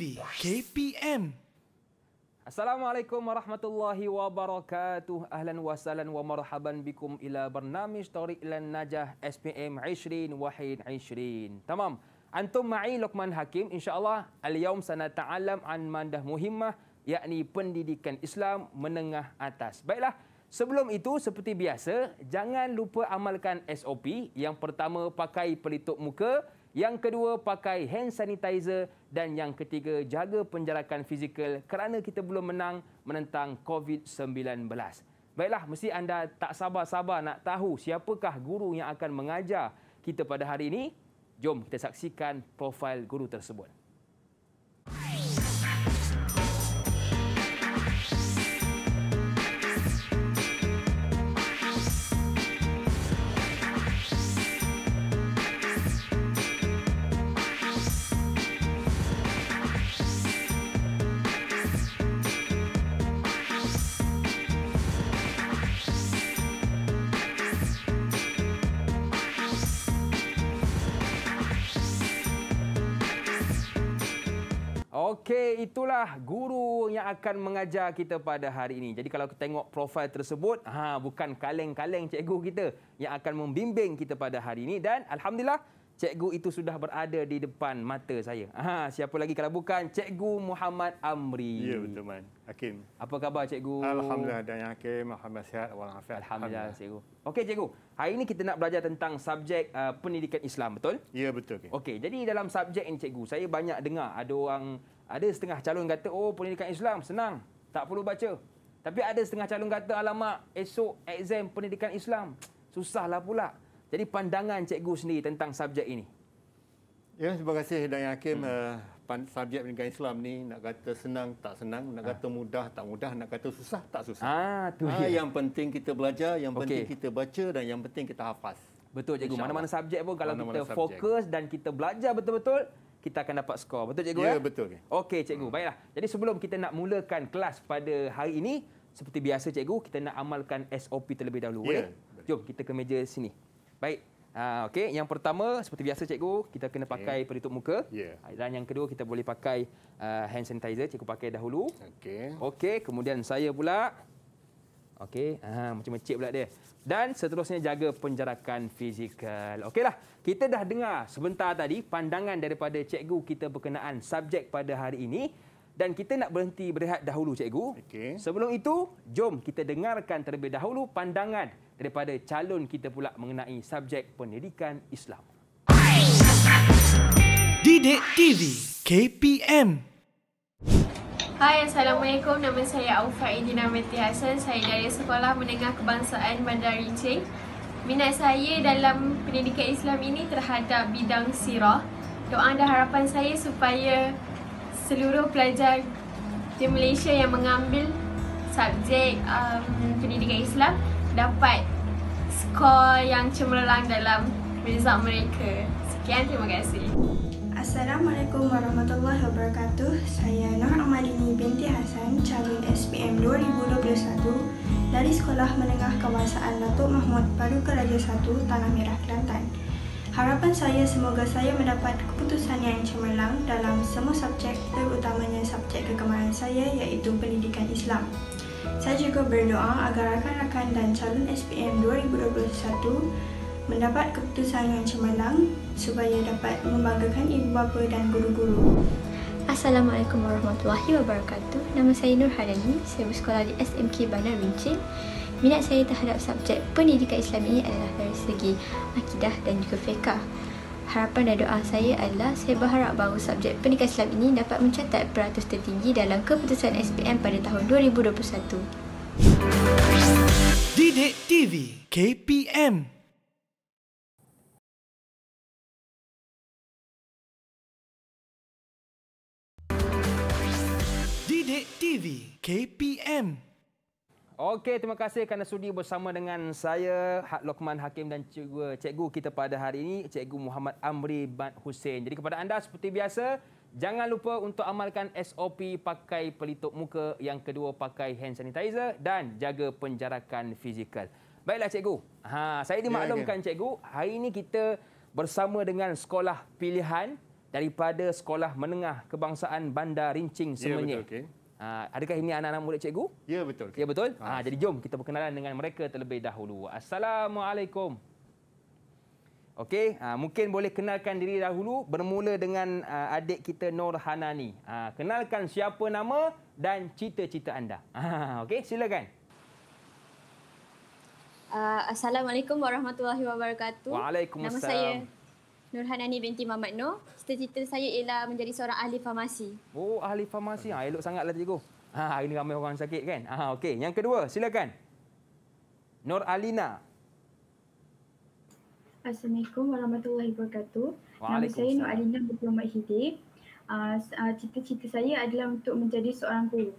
TV KPM Assalamualaikum warahmatullahi wabarakatuh Ahlan wasalan wa marhaban bikum ila bernamis Tariq ilan najah SPM 20 wahid 20 Tamam Antum ma'i Luqman Hakim InsyaAllah Al-yawm sana ta'alam an mandah muhimmah Yakni pendidikan Islam menengah atas Baiklah Sebelum itu, seperti biasa, jangan lupa amalkan SOP. Yang pertama, pakai pelitup muka. Yang kedua, pakai hand sanitizer. Dan yang ketiga, jaga penjarakan fizikal kerana kita belum menang menentang COVID-19. Baiklah, mesti anda tak sabar-sabar nak tahu siapakah guru yang akan mengajar kita pada hari ini. Jom kita saksikan profil guru tersebut. Okey, itulah guru yang akan mengajar kita pada hari ini. Jadi kalau kita tengok profil tersebut, ha, bukan kaleng-kaleng cikgu kita yang akan membimbing kita pada hari ini. Dan Alhamdulillah, cikgu itu sudah berada di depan mata saya. Ha, siapa lagi kalau bukan cikgu Muhammad Amri. Ya, betul, Man. Hakim. Apa khabar, cikgu? Alhamdulillah, dan yang Hakim. Alhamdulillah, sihat. Walafiat. Alhamdulillah, cikgu. Okey, cikgu. Hari ini kita nak belajar tentang subjek uh, pendidikan Islam, betul? Ya, betul. Okey, okay, jadi dalam subjek ini, cikgu, saya banyak dengar ada orang ada setengah calon kata, oh pendidikan Islam, senang. Tak perlu baca. Tapi ada setengah calon kata, alamak, esok exam pendidikan Islam. Susahlah pula. Jadi pandangan cikgu sendiri tentang subjek ini. Ya, terima kasih Dan Hakim. Hmm. Uh, subjek pendidikan Islam ni nak kata senang tak senang, nak ha. kata ah. mudah tak mudah, nak kata susah tak susah. Ah, ha, ha, yang penting kita belajar, yang okay. penting kita baca dan yang penting kita hafaz. Betul cikgu. Mana-mana subjek pun kalau mana -mana kita subjek. fokus dan kita belajar betul-betul, kita akan dapat skor. Betul cikgu? Ya, ya? betul. Okey, okay, cikgu. Hmm. Baiklah. Jadi sebelum kita nak mulakan kelas pada hari ini, seperti biasa cikgu, kita nak amalkan SOP terlebih dahulu. Ya. Jom kita ke meja sini. Baik. Ha, okay. Yang pertama, seperti biasa cikgu, kita kena okay. pakai pelitup muka. Yeah. Dan yang kedua, kita boleh pakai uh, hand sanitizer. Cikgu pakai dahulu. Okay. Okay. Kemudian saya pula. Okey, ha, macam mencik pula dia. Dan seterusnya jaga penjarakan fizikal. Okeylah, kita dah dengar sebentar tadi pandangan daripada cikgu kita berkenaan subjek pada hari ini. Dan kita nak berhenti berehat dahulu, cikgu. Okay. Sebelum itu, jom kita dengarkan terlebih dahulu pandangan daripada calon kita pula mengenai subjek pendidikan Islam. Didik TV KPM Hai, Assalamualaikum. Nama saya Aufa Edina Mati Hassan. Saya dari Sekolah Menengah Kebangsaan Mandarin Cheng. Minat saya dalam pendidikan Islam ini terhadap bidang sirah. Doa dan harapan saya supaya seluruh pelajar di Malaysia yang mengambil subjek um, pendidikan Islam dapat skor yang cemerlang dalam result mereka. Sekian, terima kasih. Assalamualaikum warahmatullahi wabarakatuh Saya Nur Amalini binti Hasan, calon SPM 2021 Dari Sekolah Menengah Kewasaan Datuk Mahmud Padu Keraja 1, Tanah Merah, Kelantan Harapan saya semoga saya mendapat keputusan yang cemerlang dalam semua subjek terutamanya subjek kegemaran saya iaitu pendidikan Islam. Saya juga berdoa agar rakan-rakan dan calon SPM 2021 mendapat keputusan yang cemerlang supaya dapat membanggakan ibu bapa dan guru-guru. Assalamualaikum warahmatullahi wabarakatuh. Nama saya Nur Hadani. Saya bersekolah di SMK Bandar Rincin. Minat saya terhadap subjek pendidikan Islam ini adalah dari segi akidah dan juga fiqah. Harapan dan doa saya adalah saya berharap bahawa subjek pendidikan Islam ini dapat mencatat peratus tertinggi dalam keputusan SPM pada tahun 2021. Didik TV KPM TV KPM. Okey, terima kasih kerana sudi bersama dengan saya, Hak Lokman Hakim dan juga cikgu kita pada hari ini, cikgu Muhammad Amri Bad Hussein. Jadi kepada anda seperti biasa, jangan lupa untuk amalkan SOP pakai pelitup muka, yang kedua pakai hand sanitizer dan jaga penjarakan fizikal. Baiklah cikgu. Ha, saya dimaklumkan ya, ya. cikgu, hari ini kita bersama dengan sekolah pilihan daripada Sekolah Menengah Kebangsaan Bandar Rincing Semenyih. Ya, betul, okay. Uh, adakah ini anak-anak murid cikgu? Ya betul. Ya betul. Ha, jadi jom kita berkenalan dengan mereka terlebih dahulu. Assalamualaikum. Okey, uh, mungkin boleh kenalkan diri dahulu bermula dengan uh, adik kita Nur Hanani. Uh, kenalkan siapa nama dan cita-cita anda. Uh, Okey, silakan. Uh, Assalamualaikum warahmatullahi wabarakatuh. Waalaikumsalam. Nama saya Nurhanani binti Mamat, Noh. Cita-cita saya ialah menjadi seorang ahli farmasi. Oh, ahli farmasi. Ha, elok sangatlah cikgu. Ha, hari ini ramai orang sakit kan? Ha, ah, okay. Yang kedua, silakan. Nur Alina. Assalamualaikum warahmatullahi wabarakatuh. Nama saya Nur Alina Diplomat Hidip. Uh, cita-cita saya adalah untuk menjadi seorang guru.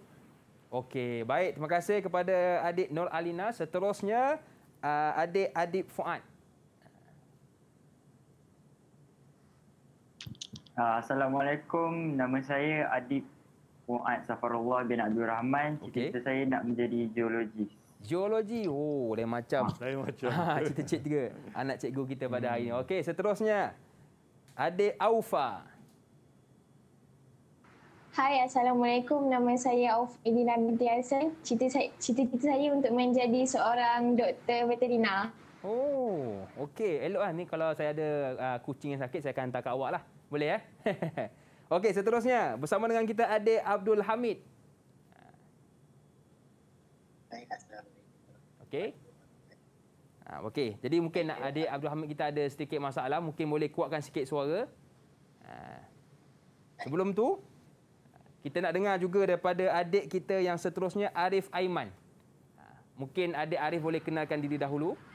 Okey, baik. Terima kasih kepada adik Nur Alina. Seterusnya, adik Adib Fuad. Ah, Assalamualaikum. Nama saya Adib Muad Safarullah bin Abdul Rahman. Cita-cita saya nak menjadi geologi. Geologi? Oh, lain macam. Ha, lain macam. Ha, ah, cita-cita anak cikgu kita pada hmm. hari ini. Okey, seterusnya. Adik Aufa. Hai, Assalamualaikum. Nama saya Auf Edina binti Aisyah. Cita-cita saya untuk menjadi seorang doktor veterinar. Oh, okey. Elok lah ni kalau saya ada uh, kucing yang sakit, saya akan hantar ke awak lah. Boleh ya? Eh? okey, seterusnya. Bersama dengan kita ada Abdul Hamid. Okey. Ha, okey, jadi mungkin nak adik Abdul Hamid kita ada sedikit masalah. Mungkin boleh kuatkan sikit suara. Ah. Sebelum tu, kita nak dengar juga daripada adik kita yang seterusnya Arif Aiman. Mungkin adik Arif boleh kenalkan diri dahulu. Uh,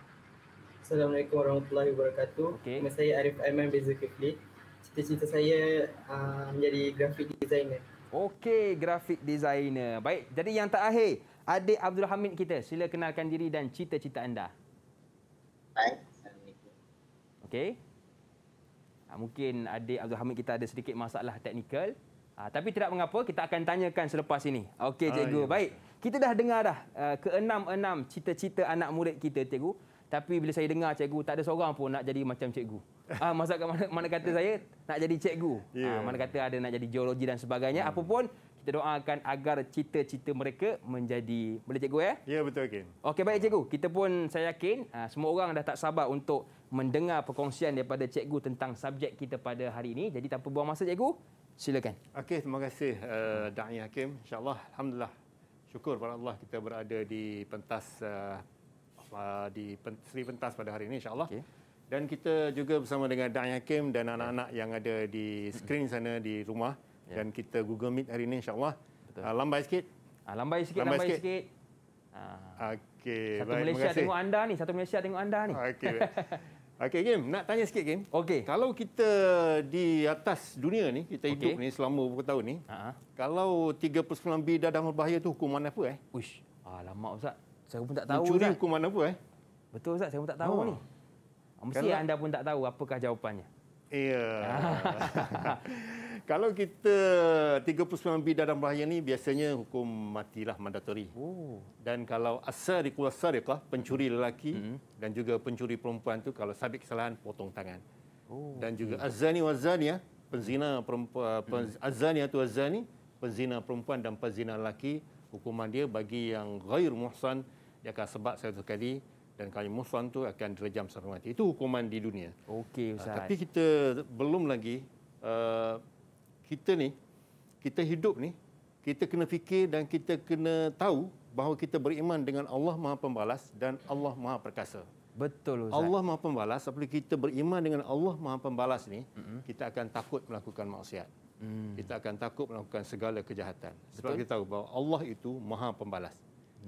Assalamualaikum warahmatullahi wabarakatuh. Okay. Nama saya Arif Aiman Beza Kifli. Cita-cita saya uh, menjadi graphic designer. Okey, graphic designer. Baik, jadi yang terakhir, adik Abdul Hamid kita. Sila kenalkan diri dan cita-cita anda. Baik, Okey. Ah, mungkin adik Abdul Hamid kita ada sedikit masalah teknikal. Uh, tapi tidak mengapa, kita akan tanyakan selepas ini. Okey, cikgu. Ah, ya. Baik, kita dah dengar dah uh, keenam-enam cita-cita anak murid kita, cikgu. Tapi bila saya dengar cikgu, tak ada seorang pun nak jadi macam cikgu. Ah, masa mana, mana kata saya nak jadi cikgu. Ah, yeah. Ah, mana kata ada nak jadi geologi dan sebagainya. Hmm. Apapun, kita doakan agar cita-cita mereka menjadi... Boleh cikgu eh? ya? Ya, yeah, betul Ken. Okey, baik cikgu. Kita pun saya yakin ah, semua orang dah tak sabar untuk mendengar perkongsian daripada cikgu tentang subjek kita pada hari ini. Jadi tanpa buang masa cikgu, silakan. Okey, terima kasih uh, Da'i Hakim. InsyaAllah, Alhamdulillah. Syukur kepada Allah kita berada di pentas uh, Uh, di Seri Pentas pada hari ini insyaAllah. Okay. Dan kita juga bersama dengan Dan Hakim dan anak-anak yang ada di skrin sana di rumah. Yeah. Dan kita Google Meet hari ini insyaAllah. Uh, lambai sikit. Uh, lambai sikit, lambai, lambai sikit. sikit. Uh, ah. okay. Satu Baik, Malaysia tengok anda ni, satu Malaysia tengok anda ni. Okay, Okey Kim, nak tanya sikit Kim. Okey. Kalau kita di atas dunia ni, kita hidup ni selama beberapa tahun ni. Uh-huh. Kalau 39B dah dalam bahaya tu hukuman apa eh? Uish. Ah ustaz. Saya pun tak tahu. Dia curi hukuman apa eh? Betul Ustaz, saya pun tak tahu oh. ni. Ah, mesti Kalau... anda pun tak tahu apakah jawapannya. Ya. Yeah. Kalau kita 39 bidang dalam bahaya ni biasanya hukum matilah mandatori. Oh. Dan kalau asari qul sariqah pencuri lelaki hmm dan juga pencuri perempuan tu kalau sabit kesalahan potong tangan. Oh. Dan juga okay. azani wa zania penzina perempuan eh, mm-hmm. pen, azani atau azani penzina perempuan dan pezina lelaki hukuman dia bagi yang ghair muhsan dia akan sebab satu kali dan kalau musuhan tu akan direjam sampai mati. Itu hukuman di dunia. Okey ah, Ustaz. tapi kita belum lagi uh, kita ni kita hidup ni kita kena fikir dan kita kena tahu bahawa kita beriman dengan Allah Maha Pembalas dan Allah Maha Perkasa. Betul Ustaz. Allah Maha Pembalas apabila kita beriman dengan Allah Maha Pembalas ni mm-hmm. kita akan takut melakukan maksiat. Mm. Kita akan takut melakukan segala kejahatan. Sebab Betul. kita tahu bahawa Allah itu Maha Pembalas.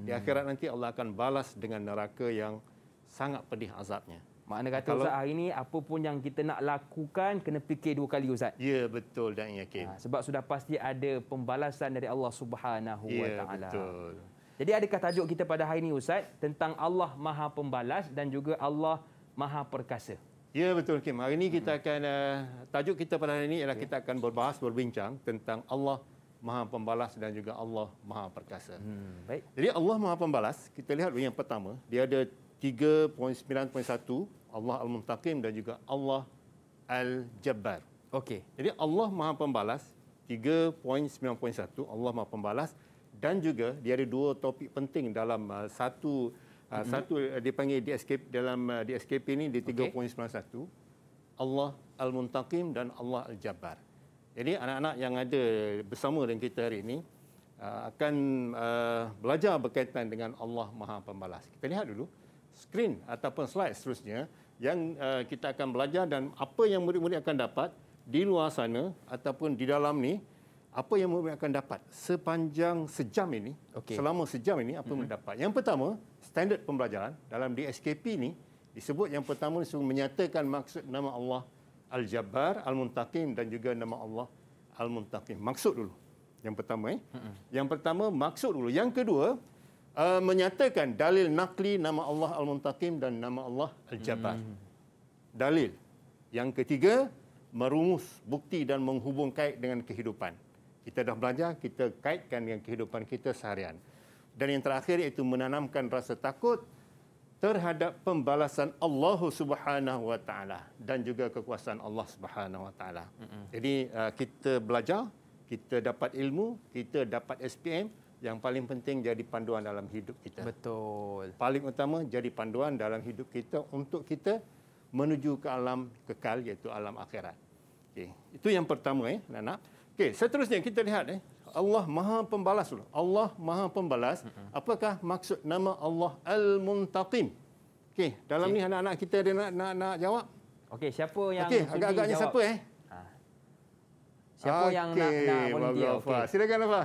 Di akhirat nanti Allah akan balas dengan neraka yang sangat pedih azabnya. Maknanya kata Kalau, Ustaz hari ini apa pun yang kita nak lakukan kena fikir dua kali Ustaz. Ya betul dan yakin. Ha, sebab sudah pasti ada pembalasan dari Allah Subhanahu ya, Wa Taala. Ya betul. Jadi adakah tajuk kita pada hari ini Ustaz tentang Allah Maha Pembalas dan juga Allah Maha Perkasa? Ya betul Kim. Hari ini kita hmm. akan uh, tajuk kita pada hari ini ialah okay. Ya. kita akan berbahas berbincang tentang Allah Maha Pembalas dan juga Allah Maha Perkasa. Hmm, baik. Jadi Allah Maha Pembalas, kita lihat yang pertama, dia ada 3.9.1, Allah Al-Muntaqim dan juga Allah Al-Jabbar. Okey. Jadi Allah Maha Pembalas, 3.9.1, Allah Maha Pembalas dan juga dia ada dua topik penting dalam uh, satu uh, hmm. satu uh, dipanggil di SKP dalam uh, di SKP ini di 3.91 okay. Allah Al-Muntaqim dan Allah Al-Jabbar. Jadi anak-anak yang ada bersama dengan kita hari ini uh, akan uh, belajar berkaitan dengan Allah Maha Pembalas. Kita lihat dulu skrin ataupun slide seterusnya yang uh, kita akan belajar dan apa yang murid-murid akan dapat di luar sana ataupun di dalam ni apa yang murid-murid akan dapat sepanjang sejam ini okay. selama sejam ini apa mm-hmm. mendapat yang pertama standard pembelajaran dalam DSKP ini disebut yang pertama disebut menyatakan maksud nama Allah Al-Jabbar, Al-Muntaqim dan juga nama Allah Al-Muntaqim. Maksud dulu. Yang pertama eh. Yang pertama maksud dulu. Yang kedua uh, menyatakan dalil nakli nama Allah Al-Muntaqim dan nama Allah Al-Jabbar. Mm-hmm. Dalil. Yang ketiga merumus bukti dan menghubung kait dengan kehidupan. Kita dah belajar, kita kaitkan dengan kehidupan kita seharian. Dan yang terakhir iaitu menanamkan rasa takut terhadap pembalasan Allah Subhanahu Wa Taala dan juga kekuasaan Allah Subhanahu Wa Taala. Jadi uh, kita belajar, kita dapat ilmu, kita dapat SPM yang paling penting jadi panduan dalam hidup kita. Betul. Paling utama jadi panduan dalam hidup kita untuk kita menuju ke alam kekal iaitu alam akhirat. Okay. Itu yang pertama eh, Nana. Okey, seterusnya kita lihat eh. Allah Maha Pembalas. Allah Maha Pembalas. Apakah maksud nama Allah Al-Muntaqim? Okey, dalam okay. ni anak-anak kita dia nak nak, nak jawab. Okey, siapa yang Okey, agak-agaknya siapa eh? Ah. Siapa okay. yang nak nak volunteer? Okey. Silakan Rafa.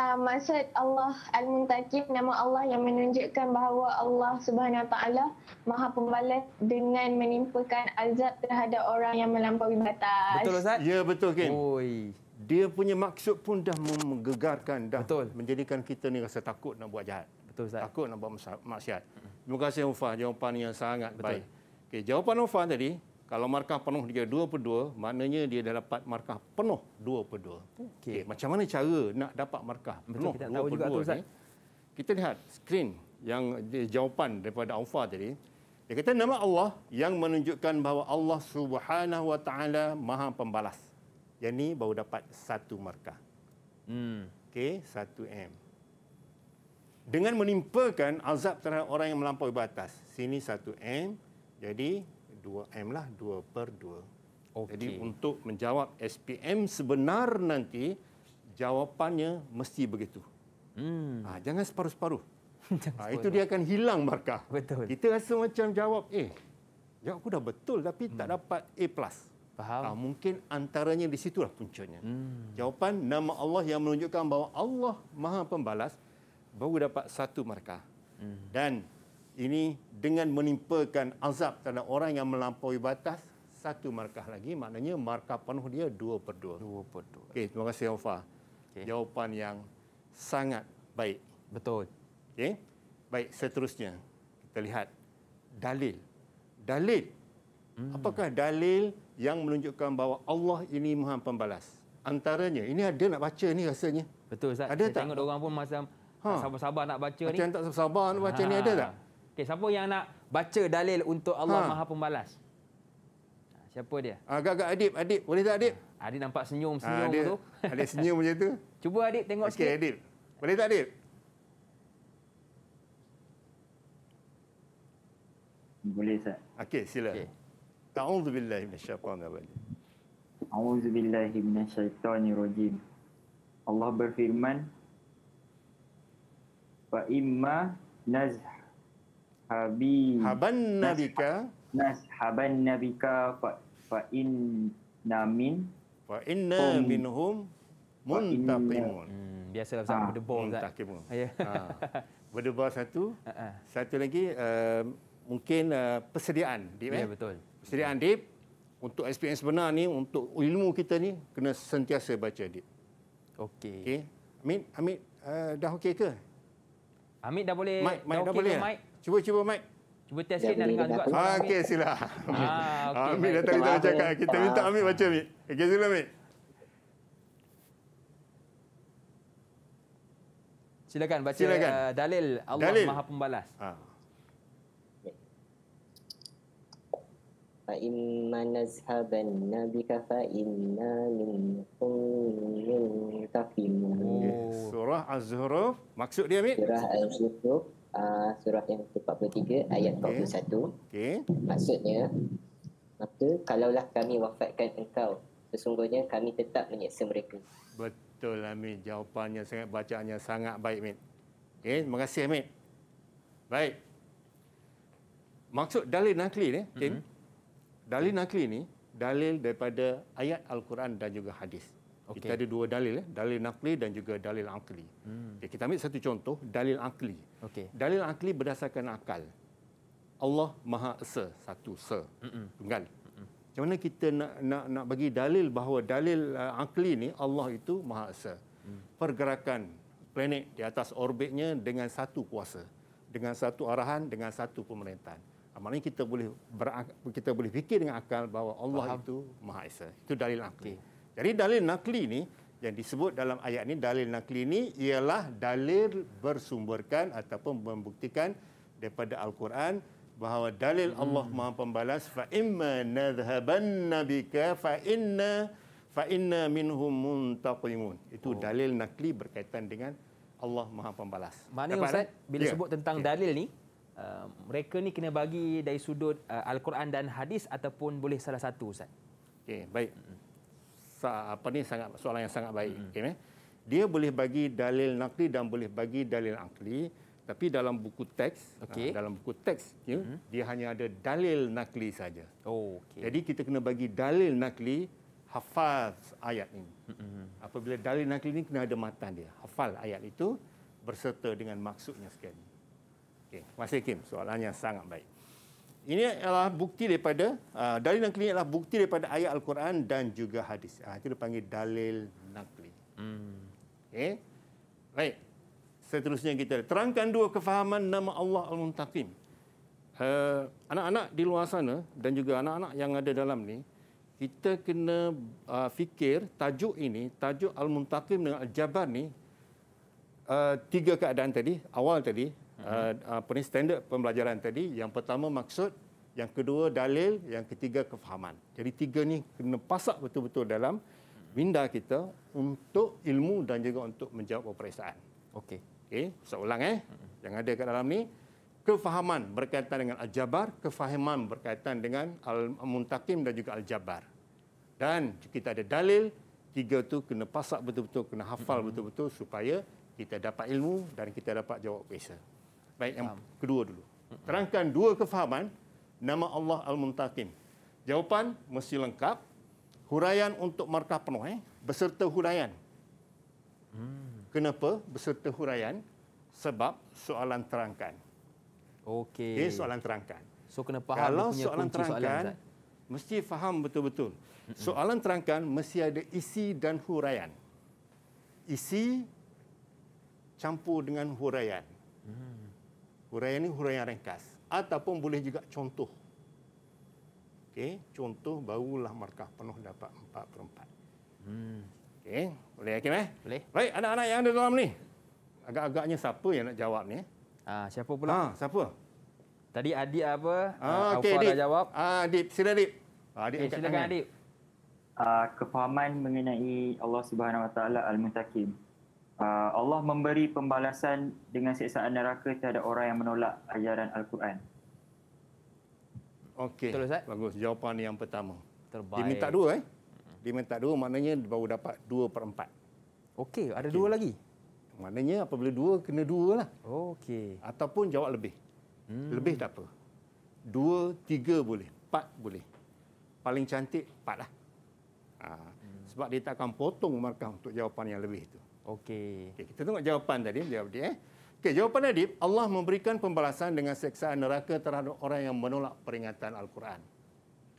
Uh, maksud Allah Al-Muntaqim nama Allah yang menunjukkan bahawa Allah Subhanahu Taala Maha Pembalas dengan menimpakan azab terhadap orang yang melampaui batas. Betul Ustaz? Ya betul Kim. Oi dia punya maksud pun dah menggegarkan dah Betul. menjadikan kita ni rasa takut nak buat jahat. Betul Ustaz. Takut nak buat maksiat. Hmm. Terima kasih Ufah jawapan yang sangat Betul. baik. Okey, jawapan Ufa tadi kalau markah penuh dia 2 per 2, maknanya dia dah dapat markah penuh 2 per 2. Okey, okay. macam mana cara nak dapat markah penuh Betul, kita tahu juga Ustaz. Kita lihat skrin yang jawapan daripada Ufa tadi. Dia kata nama Allah yang menunjukkan bahawa Allah Subhanahu Wa Taala Maha Pembalas. Yang ni baru dapat satu markah. Hmm. Okey, satu M. Dengan menimpakan azab terhadap orang yang melampaui batas. Sini satu M. Jadi, dua M lah. Dua per dua. Okay. Jadi, untuk menjawab SPM sebenar nanti, jawapannya mesti begitu. Hmm. Ha, jangan separuh-separuh. ha, itu dia akan hilang markah. Betul. Kita rasa macam jawab eh, A. ya aku dah betul tapi hmm. tak dapat A+. Plus. Faham. Ha, mungkin antaranya di situlah puncanya. Hmm. Jawapan nama Allah yang menunjukkan bahawa Allah Maha Pembalas baru dapat satu markah. Hmm. Dan ini dengan menimpakan azab terhadap orang yang melampaui batas satu markah lagi maknanya markah penuh dia dua per dua. Dua per dua. Okey, terima kasih Alfa. Okay. Jawapan yang sangat baik. Betul. Okay, Baik, seterusnya kita lihat dalil. Dalil. Hmm. Apakah dalil yang menunjukkan bahawa Allah ini Maha Pembalas. Antaranya, ini ada nak baca ni rasanya. Betul Ustaz. Ada tak? tengok ha. orang pun macam ha. sabar-sabar nak baca macam ni. Macam tak sabar nak baca ha. ni ada tak? Okey, siapa yang nak baca dalil untuk Allah ha. Maha Pembalas? Ha, siapa dia? Ha, agak-agak Adib, Adib. Boleh tak Adib? Ha, Adib nampak senyum-senyum ha, tu. Adib senyum macam tu. Cuba Adib tengok okay, sikit. Adib. Boleh tak Adib? Boleh Ustaz. Okey, sila. Okay. Ta'udhu billahi min syaitan rajim. A'udhu billahi min syaitan rajim. Allah berfirman, Fa'imma nazh habi haban nabika nas haban nabika fa fa in namin fa inna hum. minhum muntaqimun hmm, biasa lah sama ah. ha. berdebar muntaqimun ya ha. berdebar satu uh-huh. satu lagi uh, mungkin uh, persediaan dia ya, eh? betul Sri Andip untuk SPM sebenar ni untuk ilmu kita ni kena sentiasa baca Andip. Okey. Okey. Amin Amit uh, dah okey ke? Amin dah boleh. Mike, Mike dah, dah boleh. Ke, Mike? Cuba cuba Mike. Cuba test sikit nak dengar juga. Ah, okey sila. Ah, okay, Amit dah tadi dah cakap kita minta Amin baca Amin. Okey sila Amin. Silakan baca Silakan. Uh, dalil Allah dalil. Maha Pembalas. Ah. فإما نذهبن بك فإنا منكم منتقمون Surah Az-Zuhruf Maksud dia, Amit? Surah Az-Zuhruf uh, ah, Surah yang ke-43 okay. Ayat 41 okay. Maksudnya Maka kalaulah kami wafatkan engkau Sesungguhnya kami tetap menyiksa mereka Betul, Amit Jawapannya sangat bacaannya sangat baik, Amit okay. Terima kasih, Amit Baik Maksud dalil nakli ni, Tim mm-hmm. Dalil ya. nakli ini dalil daripada ayat Al-Quran dan juga hadis. Okay. Kita ada dua dalil, eh. dalil nakli dan juga dalil akli. Hmm. Okay, kita ambil satu contoh, dalil akli. Okay. Dalil akli berdasarkan akal. Allah Maha Esa, satu, se, tunggal. Macam mana kita nak, nak, nak bagi dalil bahawa dalil uh, akli ini, Allah itu Maha Esa. Hmm. Pergerakan planet di atas orbitnya dengan satu kuasa. Dengan satu arahan, dengan satu pemerintahan. Ah, maknanya kita boleh ber, kita boleh fikir dengan akal bahawa Allah Faham. itu Maha Esa. Itu dalil akli. Okay. Jadi dalil nakli ini yang disebut dalam ayat ini dalil nakli ini ialah dalil bersumberkan ataupun membuktikan daripada al-Quran bahawa dalil hmm. Allah Maha Pembalas fa imma nadhhaban bika fa inna fa inna minhum muntaqimun. Itu oh. dalil nakli berkaitan dengan Allah Maha Pembalas. Maknanya eh? Ustaz bila ya. sebut tentang ya. dalil ni Uh, mereka ni kena bagi dari sudut uh, al-Quran dan hadis ataupun boleh salah satu ustaz. Okey, baik. Sa- apa ni sangat soalan yang sangat baik. Okey eh? Dia boleh bagi dalil naqli dan boleh bagi dalil akli, tapi dalam buku teks, okay. uh, dalam buku teks ya, mm-hmm. dia hanya ada dalil naqli saja. Oh, okey. Jadi kita kena bagi dalil naqli hafaz ayat ini. Mm-hmm. Apabila dalil naqli ini kena ada matan dia. Hafal ayat itu berserta dengan maksudnya sekali. Okay. Masih Kim, soalannya sangat baik. Ini adalah bukti daripada uh, dalil nakli adalah bukti daripada ayat Al-Quran dan juga hadis. Uh, itu dipanggil dalil nakli. Hmm. Okay. Baik. Seterusnya kita terangkan dua kefahaman nama Allah Al-Muntaqim. Uh, anak-anak di luar sana dan juga anak-anak yang ada dalam ni, kita kena uh, fikir tajuk ini, tajuk Al-Muntaqim dengan Al-Jabar ni, uh, tiga keadaan tadi, awal tadi, uh, apa ni standard pembelajaran tadi yang pertama maksud yang kedua dalil yang ketiga kefahaman jadi tiga ni kena pasak betul-betul dalam minda kita untuk ilmu dan juga untuk menjawab peperiksaan okey okey saya ulang eh yang ada kat dalam ni kefahaman berkaitan dengan aljabar kefahaman berkaitan dengan al-muntakim dan juga aljabar dan kita ada dalil tiga tu kena pasak betul-betul kena hafal hmm. betul-betul supaya kita dapat ilmu dan kita dapat jawab peperiksaan Baik, yang kedua dulu. Terangkan dua kefahaman nama Allah al muntakim Jawapan mesti lengkap. Huraian untuk markah penuh eh? beserta huraian. Hmm. Kenapa beserta huraian? Sebab soalan terangkan. Okey. Okay, soalan terangkan. So kena faham Kalau punya soalan terangkan, soalan, mesti faham betul-betul. Soalan terangkan mesti ada isi dan huraian. Isi campur dengan huraian. Hmm huraian ini huraian ringkas ataupun boleh juga contoh. okay? contoh barulah markah penuh dapat 4/4. Hmm. Okey, boleh Hakim eh? Boleh. Baik, anak-anak yang ada dalam ni. Agak-agaknya siapa yang nak jawab ni? Ah, siapa pula? Ha, siapa? Tadi Adik apa? Ah, ah okay, Adip. dah jawab. Ah, Adik, sila Adik. Ah, Adik, okay, silakan Adik. Uh, ah, kefahaman mengenai Allah Subhanahu Wa Taala Al-Mutakim. Ah, Allah memberi pembalasan dengan siksaan neraka terhadap orang yang menolak ajaran Al-Quran. Okey. Betul Ustaz? Bagus. Jawapan yang pertama. Terbaik. Dia minta dua eh. Dia minta dua maknanya baru dapat dua per empat. Okey. Ada okay. dua lagi? Maknanya apabila dua, kena dua lah. Okey. Ataupun jawab lebih. Hmm. Lebih tak apa. Dua, tiga boleh. Empat boleh. Paling cantik, empat lah. Ha. Hmm. Sebab dia tak akan potong markah untuk jawapan yang lebih itu. Okey. Okay, kita tengok jawapan tadi, jawab dia. Eh. Okay, jawapan Adib, Allah memberikan pembalasan dengan seksaan neraka terhadap orang yang menolak peringatan Al-Quran.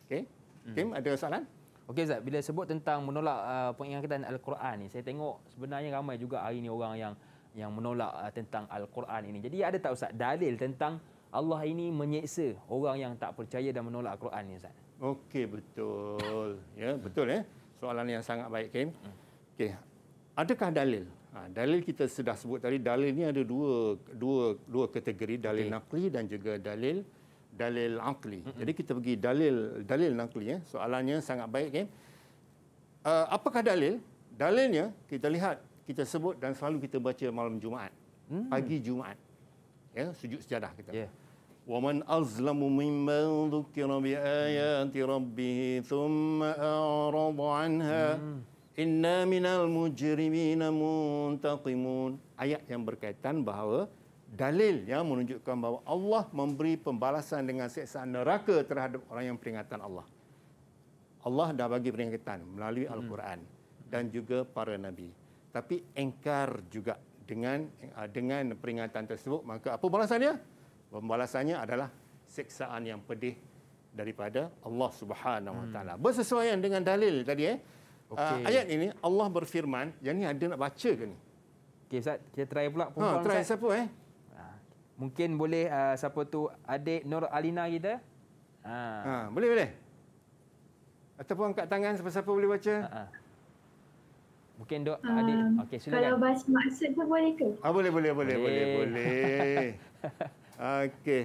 Okey. Hmm. Kim, ada soalan? Okey Zat, bila sebut tentang menolak uh, peringatan Al-Quran ni, saya tengok sebenarnya ramai juga hari ni orang yang yang menolak uh, tentang Al-Quran ini. Jadi ada tak Ustaz dalil tentang Allah ini menyeksa orang yang tak percaya dan menolak Al-Quran ini, Ustaz? Okey, betul. Ya, betul eh. Soalan yang sangat baik Kim. Hmm. Okey, adakah dalil? Ha, dalil kita sudah sebut tadi dalil ini ada dua dua dua kategori dalil okay. nakli dan juga dalil dalil akli. Mm-hmm. Jadi kita pergi dalil dalil nakli ya. Eh. Soalannya sangat baik Okay? Uh, eh, apakah dalil? Dalilnya kita lihat kita sebut dan selalu kita baca malam Jumaat. Mm. Pagi Jumaat. Ya, sujud sejadah kita. Yeah. Wa man azlamu mimman dhukira ayati rabbih thumma a'rada 'anha. Mm. Inna minal mujrimina muntaqimun. Ayat yang berkaitan bahawa dalil yang menunjukkan bahawa Allah memberi pembalasan dengan seksaan neraka terhadap orang yang peringatan Allah. Allah dah bagi peringatan melalui hmm. Al-Quran dan juga para nabi. Tapi engkar juga dengan eh, dengan peringatan tersebut maka apa balasannya? Pembalasannya adalah seksaan yang pedih daripada Allah Subhanahu Wa hmm. Taala. Bersesuaian dengan dalil tadi eh Ah, okay. Uh, ayat ini Allah berfirman, yang ni ada nak baca ke ni? Okey Ustaz, kita try pula perempuan ha, try Ustaz. siapa eh? Ah, mungkin boleh uh, siapa tu adik Nur Alina kita. Ha. ha boleh boleh. Ataupun angkat tangan siapa-siapa boleh baca. Ha, ha. Mungkin dok um, adik. Okey Kalau baca maksud tu boleh ke? Ah boleh boleh boleh boleh boleh. boleh. Okey.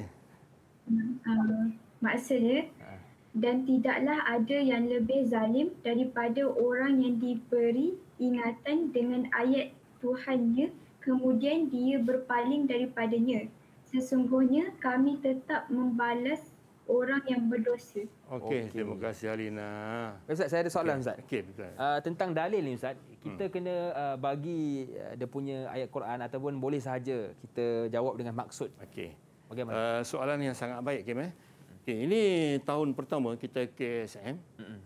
Uh, maksudnya dan tidaklah ada yang lebih zalim daripada orang yang diberi ingatan dengan ayat Tuhannya kemudian dia berpaling daripadanya. Sesungguhnya kami tetap membalas orang yang berdosa. Okey, okay. terima kasih Alina. Ustaz, saya ada soalan Ustaz. Okay. Okay. Uh, tentang dalil ni Ustaz, kita hmm. kena uh, bagi uh, punya ayat Quran ataupun boleh sahaja kita jawab dengan maksud. Okey. Bagaimana? Uh, soalan yang sangat baik, Kim. Okay, eh? Okay, ini tahun pertama kita KSM. Mm.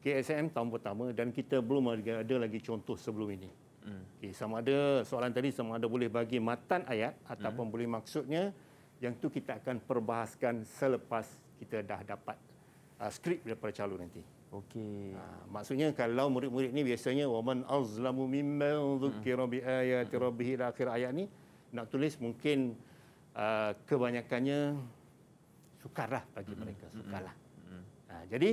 KSM tahun pertama dan kita belum ada lagi contoh sebelum ini. Mm. Okey, sama ada soalan tadi sama ada boleh bagi matan ayat ataupun mm. boleh maksudnya yang tu kita akan perbahaskan selepas kita dah dapat uh, skrip daripada calon nanti. Okay. Ha, ah, maksudnya kalau murid-murid ini biasanya waman azlamu mimman dhukira mm. bi ayati rabbih akhir ayat ni nak tulis mungkin uh, kebanyakannya sukarlah bagi mm-hmm. mereka mm-hmm. sukarlah. Mm-hmm. Ha, jadi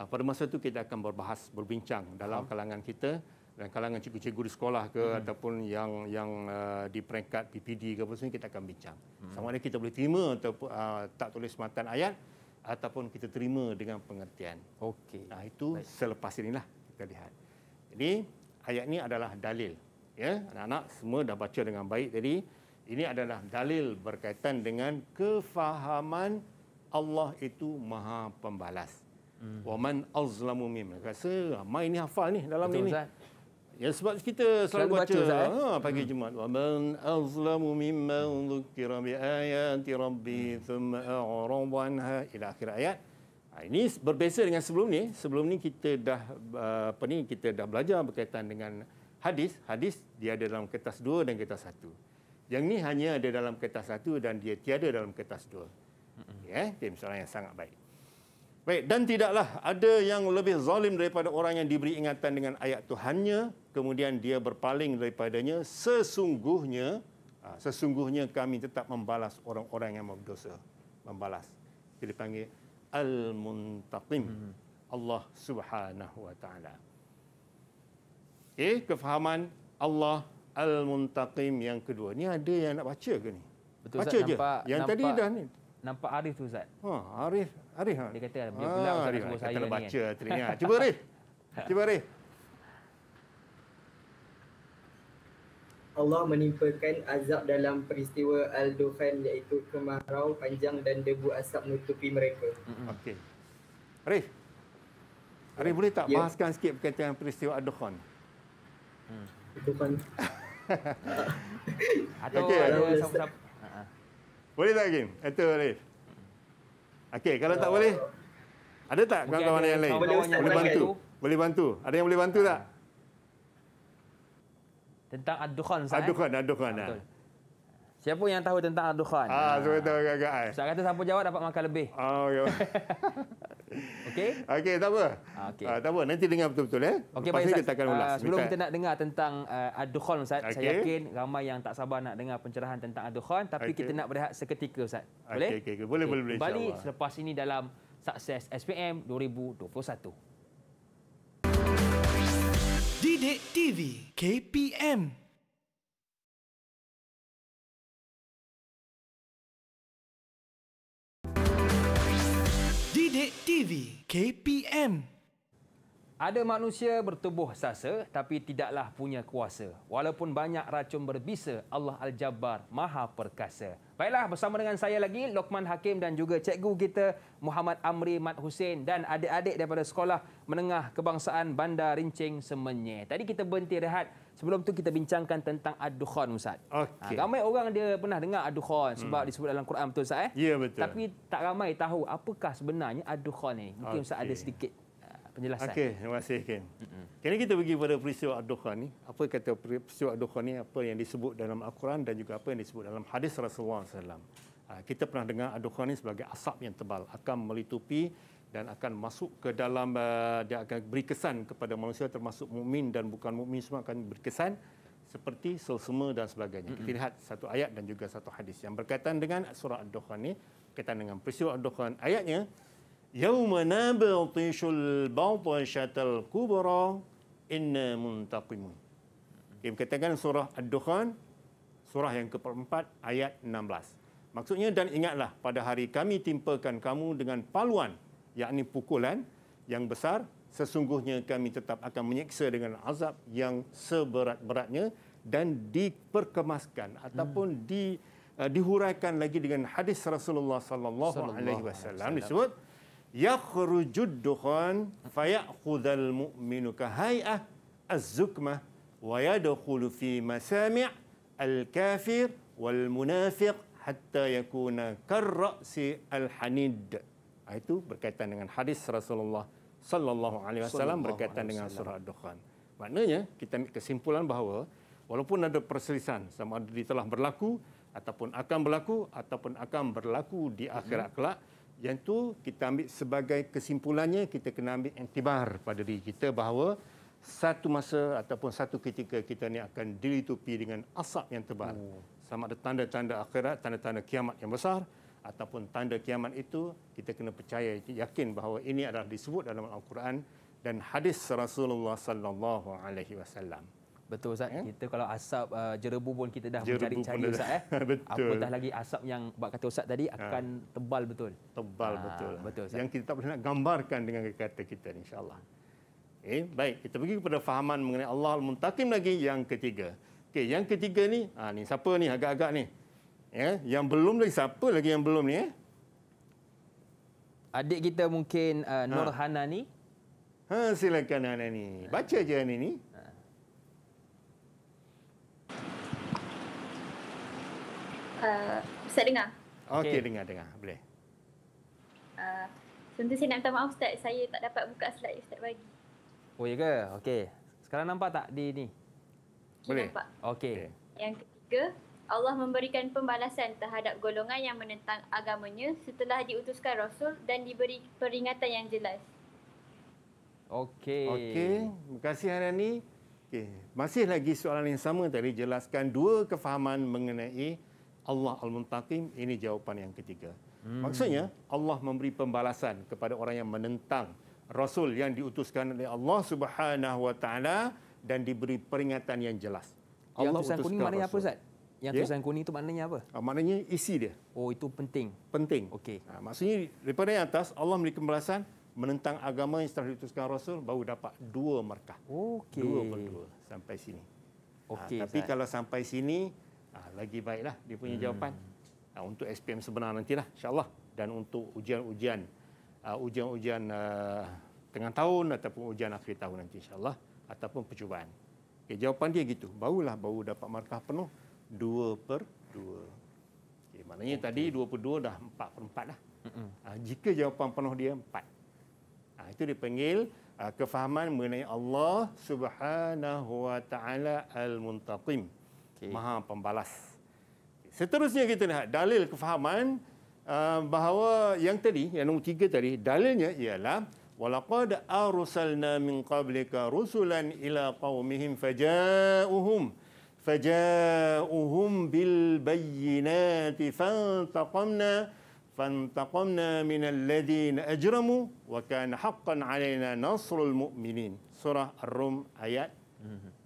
uh, pada masa itu kita akan berbahas berbincang dalam kalangan kita dan kalangan cikgu-cikgu di sekolah ke hmm. ataupun yang yang uh, di peringkat PPD ke apa semua kita akan bincang. Hmm. Sama ada kita boleh terima atau uh, tak tulis matan ayat ataupun kita terima dengan pengertian. Okey. Nah itu Baik. selepas inilah kita lihat. Jadi ayat ini adalah dalil ya anak-anak semua dah baca dengan baik tadi ini adalah dalil berkaitan dengan kefahaman Allah itu maha pembalas. Hmm. Wa man azlamu mim. Rasa ramai ni hafal ni dalam Betul, ni. Ustaz. Ya sebab kita selalu, selalu baca, baca eh? ha, pagi hmm. Jumaat. Wa man azlamu mimman dhukira bi ayati rabbi hmm. thumma a'rad anha ila akhir ayat. Ha, ini berbeza dengan sebelum ni. Sebelum ni kita dah eh, apa ni kita dah belajar berkaitan dengan hadis. Hadis dia ada dalam kertas dua dan kertas satu. Yang ni hanya ada dalam kertas satu dan dia tiada dalam kertas dua. Ya, dia seorang yang sangat baik. Baik, dan tidaklah ada yang lebih zalim daripada orang yang diberi ingatan dengan ayat Tuhannya, kemudian dia berpaling daripadanya, sesungguhnya ah, sesungguhnya kami tetap membalas orang-orang yang berdosa. Membalas. Jadi dipanggil Al-Muntaqim. Allah Subhanahu Wa Ta'ala. Okay, kefahaman Allah Al-Muntaqim yang kedua. Ni ada yang nak baca ke ni? Betul, baca Ustaz, je. yang nampak, tadi dah ni nampak Arif tu Ustaz. Ha, Arif, Arif ha. Dia kata dia pula ha, Arif, sebut saya ni. baca tadi ha. Cuba Arif. Cuba Arif. Allah menimpakan azab dalam peristiwa Al-Dufan iaitu kemarau panjang dan debu asap menutupi mereka. Okey. Arif. Arif boleh tak ya. bahaskan sikit berkaitan peristiwa Al-Dufan? Hmm. Al-Dufan. Atau okay. ada sama-sama boleh tak Hakim? itu boleh. Okey, kalau tak boleh. Ada tak kawan-kawan yang lain? Boleh bantu. Boleh bantu. Ada yang boleh bantu tak? Tentang ad-dukhan saya. Ad-dukhan, eh? ad-dukhan. Ha, Siapa yang tahu tentang ad-dukhan? Ah, ha, ha. tahu agak-agak. Eh? Saya kata siapa jawab dapat makan lebih. Ah, oh, okay. Ya. Okey. Okey, tak apa. Ah, okay. Uh, ah, tak apa, nanti dengar betul-betul eh. Okay, baik. Kita akan ah, ulas. Uh, sebelum Mita. kita nak dengar tentang uh, Adukhon Ustaz, okay. saya yakin ramai yang tak sabar nak dengar pencerahan tentang Adukhon, tapi okay. kita nak berehat seketika Ustaz. Boleh? Okey, okay. boleh, okay. boleh, boleh. Kembali selepas ini dalam Sukses SPM 2021. Didik TV KPM Didik TV KPM. Ada manusia bertubuh sasa tapi tidaklah punya kuasa. Walaupun banyak racun berbisa, Allah Al-Jabbar Maha Perkasa. Baiklah bersama dengan saya lagi Lokman Hakim dan juga cikgu kita Muhammad Amri Mat Hussein dan adik-adik daripada Sekolah Menengah Kebangsaan Bandar Rincing Semenye. Tadi kita berhenti rehat sebelum tu kita bincangkan tentang ad-dukhan ustaz. Okay. Ha, ramai orang dia pernah dengar ad-dukhan sebab hmm. disebut dalam Quran betul ustaz eh? Ya betul. Tapi tak ramai tahu apakah sebenarnya ad-dukhan ni. Mungkin okay. ustaz ada sedikit uh, penjelasan. Okey, terima kasih Ken. Kali kita pergi pada peristiwa ad-dukhan ni. Apa kata peristiwa ad-dukhan ni apa yang disebut dalam Al-Quran dan juga apa yang disebut dalam hadis Rasulullah SAW. Ah, kita pernah dengar ad-dukhan ni sebagai asap yang tebal akan melitupi dan akan masuk ke dalam uh, dia akan beri kesan kepada manusia termasuk mukmin dan bukan mukmin semua akan beri kesan seperti selsema dan sebagainya. Kita lihat satu ayat dan juga satu hadis yang berkaitan dengan surah Ad-Dukhan ini, berkaitan dengan peristiwa Ad-Dukhan. Ayatnya, يَوْمَ نَبَطِشُ الْبَطَشَةَ الْكُبْرَى إِنَّ مُنْتَقِمُونَ Okay, berkaitan surah Ad-Dukhan, surah yang ke-4, ayat 16. Maksudnya, dan ingatlah, pada hari kami timpakan kamu dengan paluan, yakni pukulan yang besar sesungguhnya kami tetap akan menyiksa dengan azab yang seberat-beratnya dan diperkemaskan ataupun hmm. di uh, dihuraikan lagi dengan hadis Rasulullah sallallahu alaihi wasallam disebut yakhrujud dukhan fayakhudhal mu'minu kahai'ah az-zukmah wa yadkhulu fi masami' al-kafir wal munafiq hatta yakuna karra'si al-hanid. Ah, itu berkaitan dengan hadis Rasulullah sallallahu alaihi wasallam berkaitan dengan surah ad-dukhan maknanya kita ambil kesimpulan bahawa walaupun ada perselisihan sama ada di telah berlaku ataupun akan berlaku ataupun akan berlaku di akhirat mhm. kelak yang itu kita ambil sebagai kesimpulannya kita kena ambil intibar pada diri kita bahawa satu masa ataupun satu ketika kita ni akan dilitupi dengan asap yang tebal. Oh. Sama ada tanda-tanda akhirat, tanda-tanda kiamat yang besar ataupun tanda kiamat itu kita kena percaya yakin bahawa ini adalah disebut dalam al-Quran dan hadis Rasulullah sallallahu alaihi wasallam. Betul Ustaz. Eh? Kita kalau asap uh, jerebu pun kita dah mencari-cari Ustaz eh. Apatah lagi asap yang buat kata Ustaz tadi akan ha. tebal betul. Tebal ha. betul. Betul Yang kita tak boleh nak gambarkan dengan kata kita insya-Allah. Eh, baik, kita pergi kepada fahaman mengenai Allah Al-Muntakim lagi yang ketiga. Okey, yang ketiga ni, ha, ni siapa ni agak-agak ni? Ya, yang belum lagi siapa lagi yang belum ni eh? Adik kita mungkin uh, ha. Nur ha. Hanani. Ha silakan Hanani. Baca je Hanani ni. Ha. Uh, Ustaz dengar? Okey, okay. dengar, dengar. Boleh. Uh, tentu saya nak minta maaf Ustaz, saya tak dapat buka slide Ustaz bagi. Oh, ya ke? Okey. Sekarang nampak tak di ni? Boleh. Okey. Okay. Yang ketiga, Allah memberikan pembalasan terhadap golongan yang menentang agamanya setelah diutuskan Rasul dan diberi peringatan yang jelas. Okey. Okey. Terima kasih Hanani. Okey. Masih lagi soalan yang sama tadi jelaskan dua kefahaman mengenai Allah Al-Muntaqim. Ini jawapan yang ketiga. Hmm. Maksudnya Allah memberi pembalasan kepada orang yang menentang Rasul yang diutuskan oleh Allah Subhanahu Wa Taala dan diberi peringatan yang jelas. Allah yang utusan kuning apa yang yeah. tulisan kuning itu maknanya apa? Ha, maknanya isi dia. Oh, itu penting. Penting. Okey. Ha, maksudnya daripada yang atas Allah memberi kembalasan menentang agama yang telah diutuskan Rasul baru dapat dua markah. Okey. Dua berdua sampai sini. Ah, Okey. Ha, tapi Zat. kalau sampai sini ha, lagi baiklah dia punya hmm. jawapan. Ha, untuk SPM sebenar nantilah insya-Allah dan untuk ujian-ujian uh, ujian-ujian uh, tengah tahun ataupun ujian akhir tahun nanti insya-Allah ataupun percubaan. Okay, jawapan dia gitu. Barulah baru dapat markah penuh Dua per dua, Okay, maknanya okay. tadi dua per dua dah empat per empat lah. Uh, jika jawapan penuh dia empat, Uh, itu dipanggil uh, kefahaman mengenai Allah subhanahu wa ta'ala al-muntaqim. Okay. Maha pembalas. Okay. Seterusnya kita lihat dalil kefahaman uh, bahawa yang tadi, yang nombor tiga tadi, dalilnya ialah walaqad arsalna min qablika rusulan ila qaumihim faja'uhum. فجاءهم بالبينات فانتقمنا فانتقمنا من الذين اجرموا وكان حقا علينا نصر المؤمنين سوره الروم ايات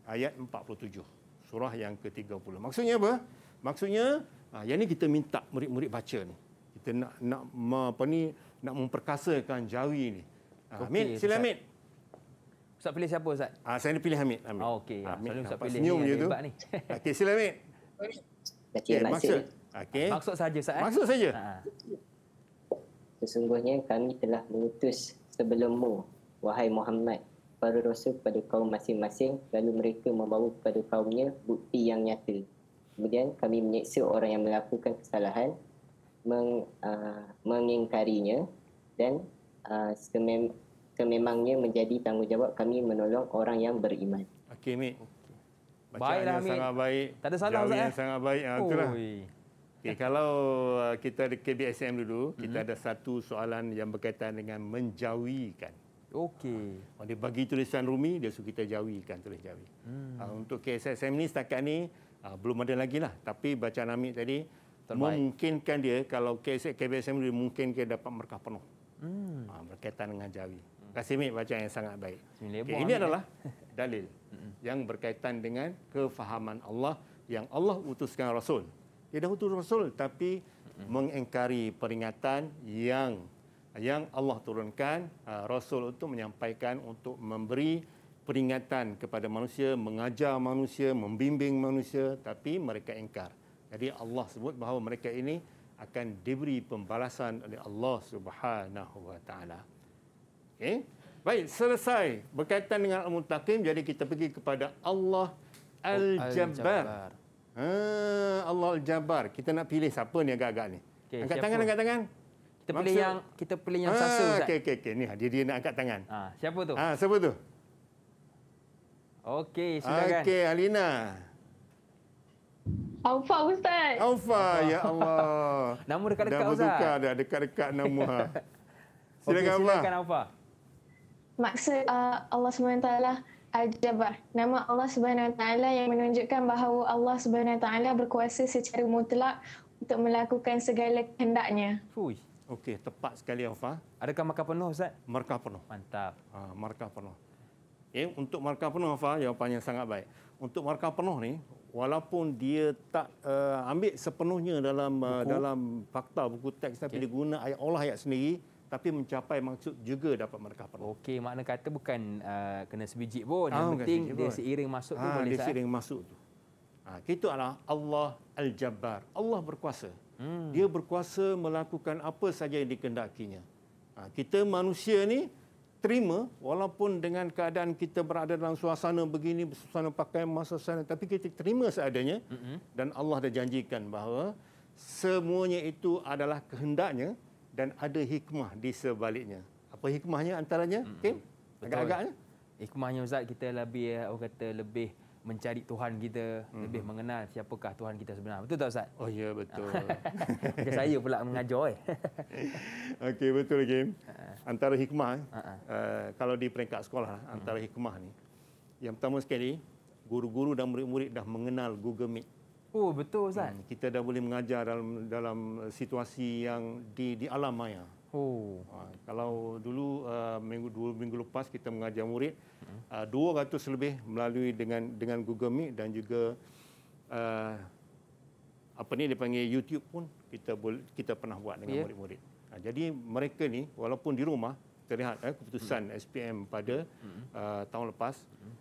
ayat 47 surah yang ke-30 maksudnya apa maksudnya ah, yang ni kita minta murid-murid baca ni kita nak nak apa ni nak memperkasakan jawi ni ah, amin sila amin Ustaz pilih siapa Ustaz? Ah, saya pilih Hamid. Hamid. Oh, okey. Ya. Selalu Ustaz pilih senyum je tu. Ni. Okey, sila Hamid. Okey, okay, maksud. Okey. Maksud saja Ustaz. Eh? Maksud saja. Ha. Ah. Sesungguhnya kami telah mengutus sebelummu, wahai Muhammad, para rasul kepada kaum masing-masing lalu mereka membawa kepada kaumnya bukti yang nyata. Kemudian kami menyeksa orang yang melakukan kesalahan meng, uh, mengingkarinya dan uh, sememangnya sememangnya menjadi tanggungjawab kami menolong orang yang beriman. Okey, Mik. Baiklah, Mik. Sangat baik. Tak ada salah, Ustaz. Yang eh? sangat baik. Ha, itulah. Okay, kalau uh, kita ada KBSM dulu, mm-hmm. kita mhm. ada satu soalan yang berkaitan dengan menjawikan. Okey. Ha, dia bagi tulisan Rumi, dia suka kita jawikan tulis jawi. Hmm. Ha, untuk KSSM ni setakat ni ha, belum ada lagi lah. Tapi bacaan nami tadi, Terbaik. memungkinkan dia kalau KBSM dia mungkin dia dapat markah penuh. Hmm. Ha, berkaitan dengan jauhi kasih mik bacaan yang sangat baik. Okay, ini adalah eh. dalil yang berkaitan dengan kefahaman Allah yang Allah utuskan rasul. Dia dah utus rasul tapi mengengkari peringatan yang yang Allah turunkan uh, rasul untuk menyampaikan untuk memberi peringatan kepada manusia, mengajar manusia, membimbing manusia tapi mereka engkar. Jadi Allah sebut bahawa mereka ini akan diberi pembalasan oleh Allah Subhanahu wa taala. Okay. Baik, selesai berkaitan dengan Al-Mutaqim. Jadi kita pergi kepada Allah Al-Jabbar. Oh, ah, ha, Allah Al-Jabbar. Kita nak pilih siapa ni agak-agak ni? Okay, angkat siapa? tangan, angkat tangan. Kita pilih yang kita pilih yang ah, sasa Ustaz. okay okey okey ni dia, dia nak angkat tangan. Ah, siapa tu? Ah, siapa tu? Okey, silakan. Okay Alina. Aufa Ustaz. Aufa, ya Allah. nama dekat-dekat Ustaz. Dah dekat-dekat nama. Ha. Silakan, okay, silakan Aufa. Silakan, maksud uh, Allah SWT Al-Jabbar. Nama Allah SWT yang menunjukkan bahawa Allah SWT berkuasa secara mutlak untuk melakukan segala kehendaknya. Hui, Okey, tepat sekali Alfa. Adakah markah penuh Ustaz? Markah penuh. Mantap. Ha, markah penuh. Eh, untuk markah penuh Alfa, jawapannya sangat baik. Untuk markah penuh ni, walaupun dia tak uh, ambil sepenuhnya dalam uh, dalam fakta buku teks tapi okay. dia guna ayat Allah ayat sendiri, tapi mencapai maksud juga dapat markah perlu. Okey, makna kata bukan uh, kena sebiji pun, ah, yang ah, penting dia pun. seiring masuk ha, tu ah, boleh. saat. seiring masuk tu. Ha, itu adalah Allah Al-Jabbar. Allah berkuasa. Hmm. Dia berkuasa melakukan apa saja yang dikendakinya. Ha, kita manusia ni terima walaupun dengan keadaan kita berada dalam suasana begini, suasana pakai masa sana, tapi kita terima seadanya hmm dan Allah dah janjikan bahawa semuanya itu adalah kehendaknya dan ada hikmah di sebaliknya. Apa hikmahnya antaranya, Kim? Hmm. Agak-agaknya? Hikmahnya Ustaz, kita lebih, eh, orang kata, lebih mencari Tuhan kita, hmm. lebih mengenal siapakah Tuhan kita sebenarnya. Betul tak Ustaz? Oh ya, betul. okay, saya pula mengajar. Eh. Okey, betul Kim. Ha. Antara hikmah, uh-huh. uh, kalau di peringkat sekolah, antara hikmah ni. Yang pertama sekali, guru-guru dan murid-murid dah mengenal Google Meet. Oh betul Ustaz. Hmm, kita dah boleh mengajar dalam dalam eh, situasi yang di di alam maya. Oh. Ha, kalau dulu uh, minggu dua minggu lepas kita mengajar murid hmm. uh, 200 lebih melalui dengan dengan Google Meet dan juga uh, apa ni dipanggil YouTube pun kita boleh kita pernah buat dengan yeah. murid-murid. Ha, jadi mereka ni walaupun di rumah terlihat eh, keputusan hmm. SPM pada hmm. uh, tahun lepas hmm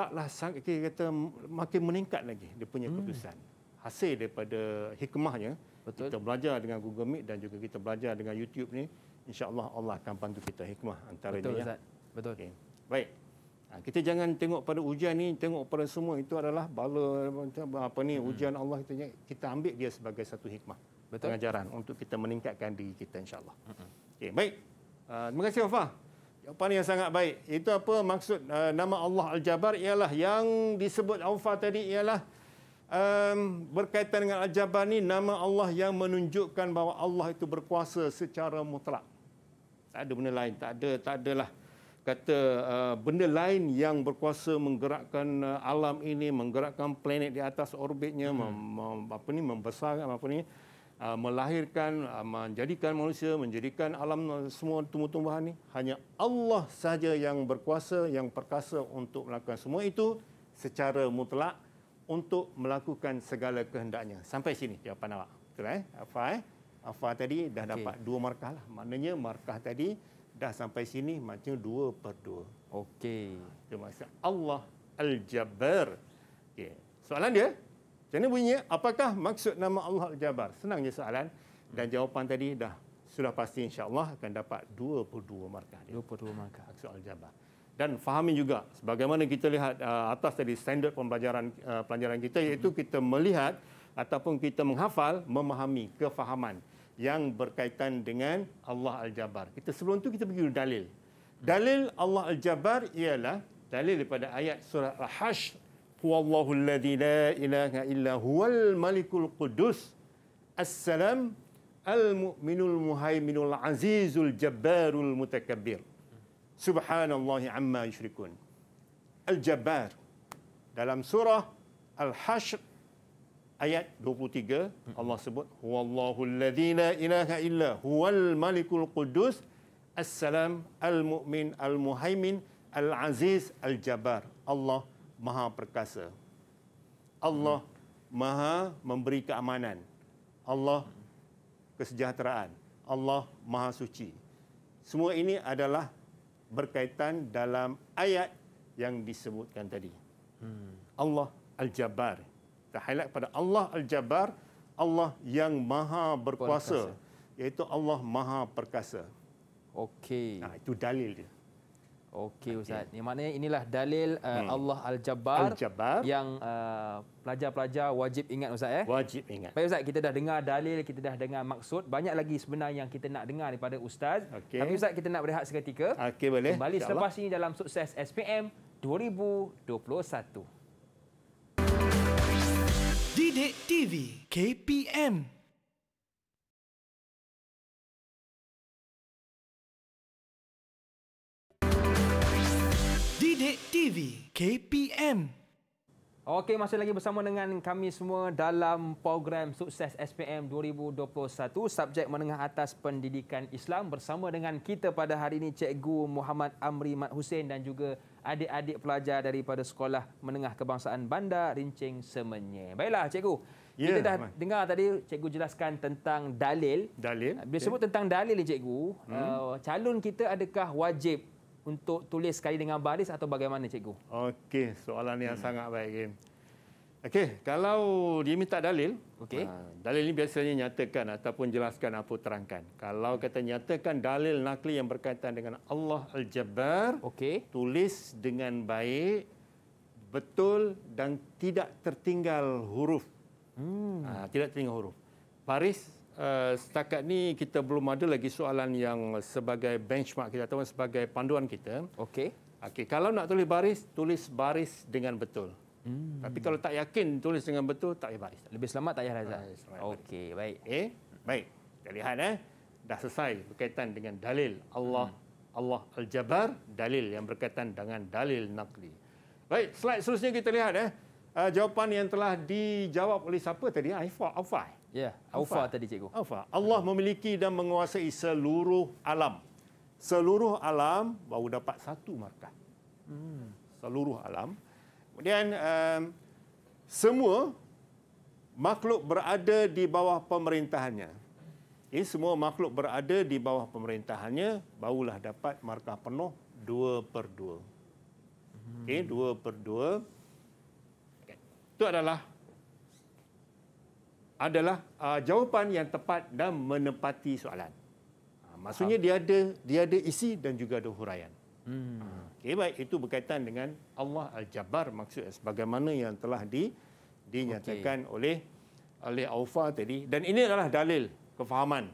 taklah kita kata makin meningkat lagi dia punya hmm. keputusan. Hmm. Hasil daripada hikmahnya Betul. kita belajar dengan Google Meet dan juga kita belajar dengan YouTube ni insya-Allah Allah akan bantu kita hikmah antara Betul, ini. Ya. Betul. Okay. Baik. Ha, kita jangan tengok pada ujian ni, tengok pada semua itu adalah bala apa ni hmm. ujian Allah itu. kita ambil dia sebagai satu hikmah. Betul. Pengajaran untuk kita meningkatkan diri kita insya-Allah. Hmm. Okay, baik. Uh, terima kasih Ufah. Jawapan yang sangat baik. Itu apa maksud uh, nama Allah al Jabar ialah yang disebut Alfa tadi ialah um, berkaitan dengan al Jabar ni nama Allah yang menunjukkan bahawa Allah itu berkuasa secara mutlak. Tak ada benda lain, tak ada tak ada lah kata uh, benda lain yang berkuasa menggerakkan uh, alam ini, menggerakkan planet di atas orbitnya, hmm. mem, mem, apa ni membesarkan apa ni. Uh, melahirkan, uh, menjadikan manusia, menjadikan alam uh, semua tumbuh-tumbuhan ini. Hanya Allah saja yang berkuasa, yang perkasa untuk melakukan semua itu secara mutlak untuk melakukan segala kehendaknya. Sampai sini jawapan awak. Betul eh? Afa eh? Afa tadi dah okay. dapat dua markah lah. Maknanya markah tadi dah sampai sini macam dua per dua. Okey. Dia maksud Allah Al-Jabbar. Okay. Soalan dia, jadi bunyinya? Apakah maksud nama Allah Al-Jabar? Senangnya soalan. Dan jawapan tadi dah sudah pasti Insya Allah akan dapat 22 markah. 22 markah. Maksud Al-Jabar. Dan fahami juga sebagaimana kita lihat uh, atas tadi standard pembelajaran uh, pelajaran kita iaitu hmm. kita melihat ataupun kita menghafal, memahami kefahaman yang berkaitan dengan Allah Al-Jabar. Kita sebelum tu kita pergi dalil. Dalil Allah Al-Jabar ialah dalil daripada ayat surah al Hash. Huwallahu alladhi la ilaha illa huwal malikul qudus Assalam Al-mu'minul muhaiminul azizul jabbarul mutakabbir Subhanallah amma yushrikun Al-Jabbar Dalam surah Al-Hashr Ayat 23 Allah sebut Huwallahu alladhi la ilaha illa huwal malikul qudus Assalam Al-mu'min al-muhaimin Al-aziz al-jabbar Allah SWT Maha Perkasa. Allah Maha memberi keamanan. Allah kesejahteraan. Allah Maha Suci. Semua ini adalah berkaitan dalam ayat yang disebutkan tadi. Hmm. Allah Al-Jabbar. Kita highlight pada Allah Al-Jabbar, Allah yang Maha berkuasa, iaitu Allah Maha perkasa. Okey. Nah, ha, itu dalil dia. Okey okay. ustaz. Yang maknanya inilah dalil uh, hmm. Allah Al-Jabbar, al yang uh, pelajar-pelajar wajib ingat ustaz eh. Wajib ingat. Baik ustaz, kita dah dengar dalil, kita dah dengar maksud. Banyak lagi sebenarnya yang kita nak dengar daripada ustaz. Okay. Tapi ustaz kita nak berehat seketika. Okey boleh. Kembali Insya selepas Allah. ini dalam sukses SPM 2021. Didik TV KPM Pendek TV KPM Okey, masih lagi bersama dengan kami semua dalam program Sukses SPM 2021 Subjek Menengah Atas Pendidikan Islam bersama dengan kita pada hari ini Cikgu Muhammad Amri Mat Hussein dan juga adik-adik pelajar daripada Sekolah Menengah Kebangsaan Bandar Rincing Semenye. Baiklah, Cikgu. Yeah, kita dah man. dengar tadi Cikgu jelaskan tentang dalil. Dalil. Bila okay. Ya. sebut tentang dalil ni, Cikgu, hmm. uh, calon kita adakah wajib untuk tulis sekali dengan baris atau bagaimana cikgu? Okey, soalan yang hmm. sangat baik. Okey, kalau dia minta dalil, okey. Ha, dalil ini biasanya nyatakan ataupun jelaskan apa terangkan. Kalau hmm. kata nyatakan dalil nakli yang berkaitan dengan Allah Al-Jabbar, okey. Tulis dengan baik, betul dan tidak tertinggal huruf. Hmm. Ha, tidak tertinggal huruf. Baris Eh, setakat ni kita belum ada lagi soalan yang sebagai benchmark kita atau sebagai panduan kita. Okey. Okey, kalau nak tulis baris, tulis baris dengan betul. Hmm. Tapi kalau tak yakin tulis dengan betul, tak payah baris. Lebih selamat tak payah Razak. Eh, Okey, baik. Eh? Baik. Kita lihat eh. Dah selesai berkaitan dengan dalil Allah hmm. Allah Al-Jabar, dalil yang berkaitan dengan dalil naqli. Baik, slide seterusnya kita lihat eh. Uh, jawapan yang telah dijawab oleh siapa tadi? Aifah, ah, Aufah. Ya, Aufa tadi cikgu. Aufa. Allah memiliki dan menguasai seluruh alam. Seluruh alam baru dapat satu markah. Hmm. Seluruh alam. Kemudian um, semua makhluk berada di bawah pemerintahannya. Ya, semua makhluk berada di bawah pemerintahannya barulah dapat markah penuh dua per dua. Okey, hmm. eh, dua per 2. Itu adalah adalah uh, jawapan yang tepat dan menepati soalan. Uh, maksudnya dia ada dia ada isi dan juga ada huraian. Hmm. Ah, okay, baik itu berkaitan dengan Allah Al-Jabbar maksudnya sebagaimana yang telah di, dinyatakan okay. oleh oleh Aufa tadi dan ini adalah dalil kefahaman.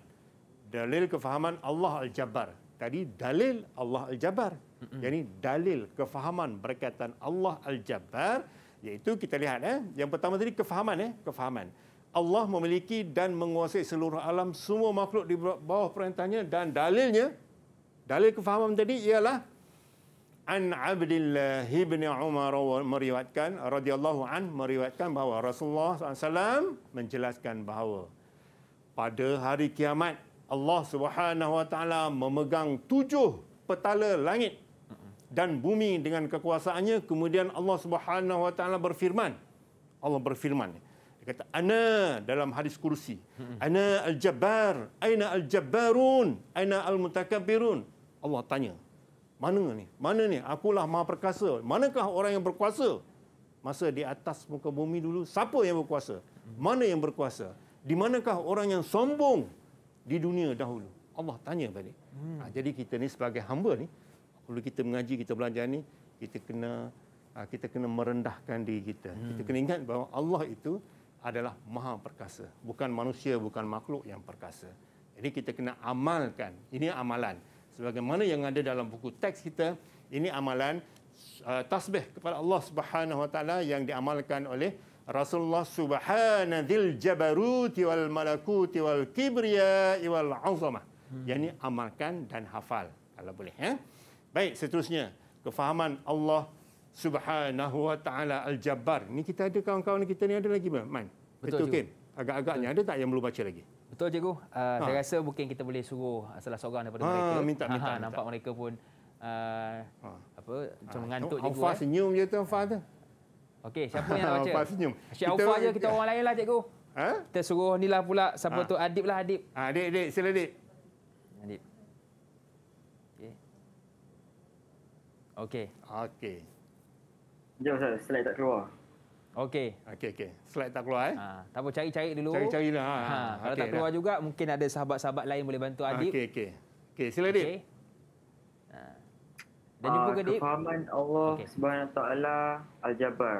Dalil kefahaman Allah Al-Jabbar. Tadi dalil Allah Al-Jabbar. Hmm. Jadi dalil kefahaman berkaitan Allah Al-Jabbar iaitu kita lihat eh yang pertama tadi kefahaman eh kefahaman. Allah memiliki dan menguasai seluruh alam semua makhluk di bawah perintahnya dan dalilnya dalil kefahaman tadi ialah an Abdullah bin Umar meriwayatkan radhiyallahu an meriwayatkan bahawa Rasulullah SAW menjelaskan bahawa pada hari kiamat Allah Subhanahu wa taala memegang tujuh petala langit dan bumi dengan kekuasaannya kemudian Allah Subhanahu wa taala berfirman Allah berfirman dia kata, Ana dalam hadis kursi. Hmm. Ana al-jabbar. Aina al-jabbarun. Aina al-mutakabirun. Allah tanya. Mana ni? Mana ni? Akulah maha perkasa. Manakah orang yang berkuasa? Masa di atas muka bumi dulu, siapa yang berkuasa? Hmm. Mana yang berkuasa? Di manakah orang yang sombong di dunia dahulu? Allah tanya balik. Hmm. Ha, jadi kita ni sebagai hamba ni, kalau kita mengaji, kita belajar ni, kita kena ha, kita kena merendahkan diri kita. Kita kena ingat bahawa Allah itu adalah maha perkasa. Bukan manusia, bukan makhluk yang perkasa. Ini kita kena amalkan. Ini amalan. Sebagaimana yang ada dalam buku teks kita, ini amalan uh, tasbih kepada Allah Subhanahu Wa Taala yang diamalkan oleh Rasulullah Subhanahu Subhanadzil Jabaruti wal Malaku, wal Kibriya wal Azamah. Hmm. Yang ini amalkan dan hafal kalau boleh. Ya? Baik, seterusnya. Kefahaman Allah Subhanahu wa ta'ala al-jabbar. Ni kita ada kawan-kawan kita ni ada lagi ke? Man. Betul cikgu. Agak-agaknya ada tak yang belum baca lagi? Betul cikgu. Uh, ha. Saya rasa mungkin kita boleh suruh ah, salah seorang daripada ha, mereka. Minta, minta, ha, ha minta. Nampak mereka pun uh, ha. apa, macam ha. mengantuk cikgu. Alfa eh. senyum je tu Alfa tu. Okey, siapa yang nak baca? Alfa senyum. Asyik Alfa je kita orang lain lah, cikgu. Ha? Kita suruh ni lah pula siapa ha. tu Adib lah Adib. Ha, adik, adik, sila Adib. Adib. Okey. Okey. Okey. Jom Ustaz, slide tak keluar. Okey. Okey, okey. Slide tak keluar eh. Ha, tak apa, cari-cari dulu. Cari-cari lah. Ha. ha. Kalau okay, tak keluar dah. juga, mungkin ada sahabat-sahabat lain boleh bantu adik. Okey, okey. Okey, sila Adib. Okay. Ha. Dan juga ke Adib. Kefahaman Allah okay. Subhanahu Taala Al-Jabbar.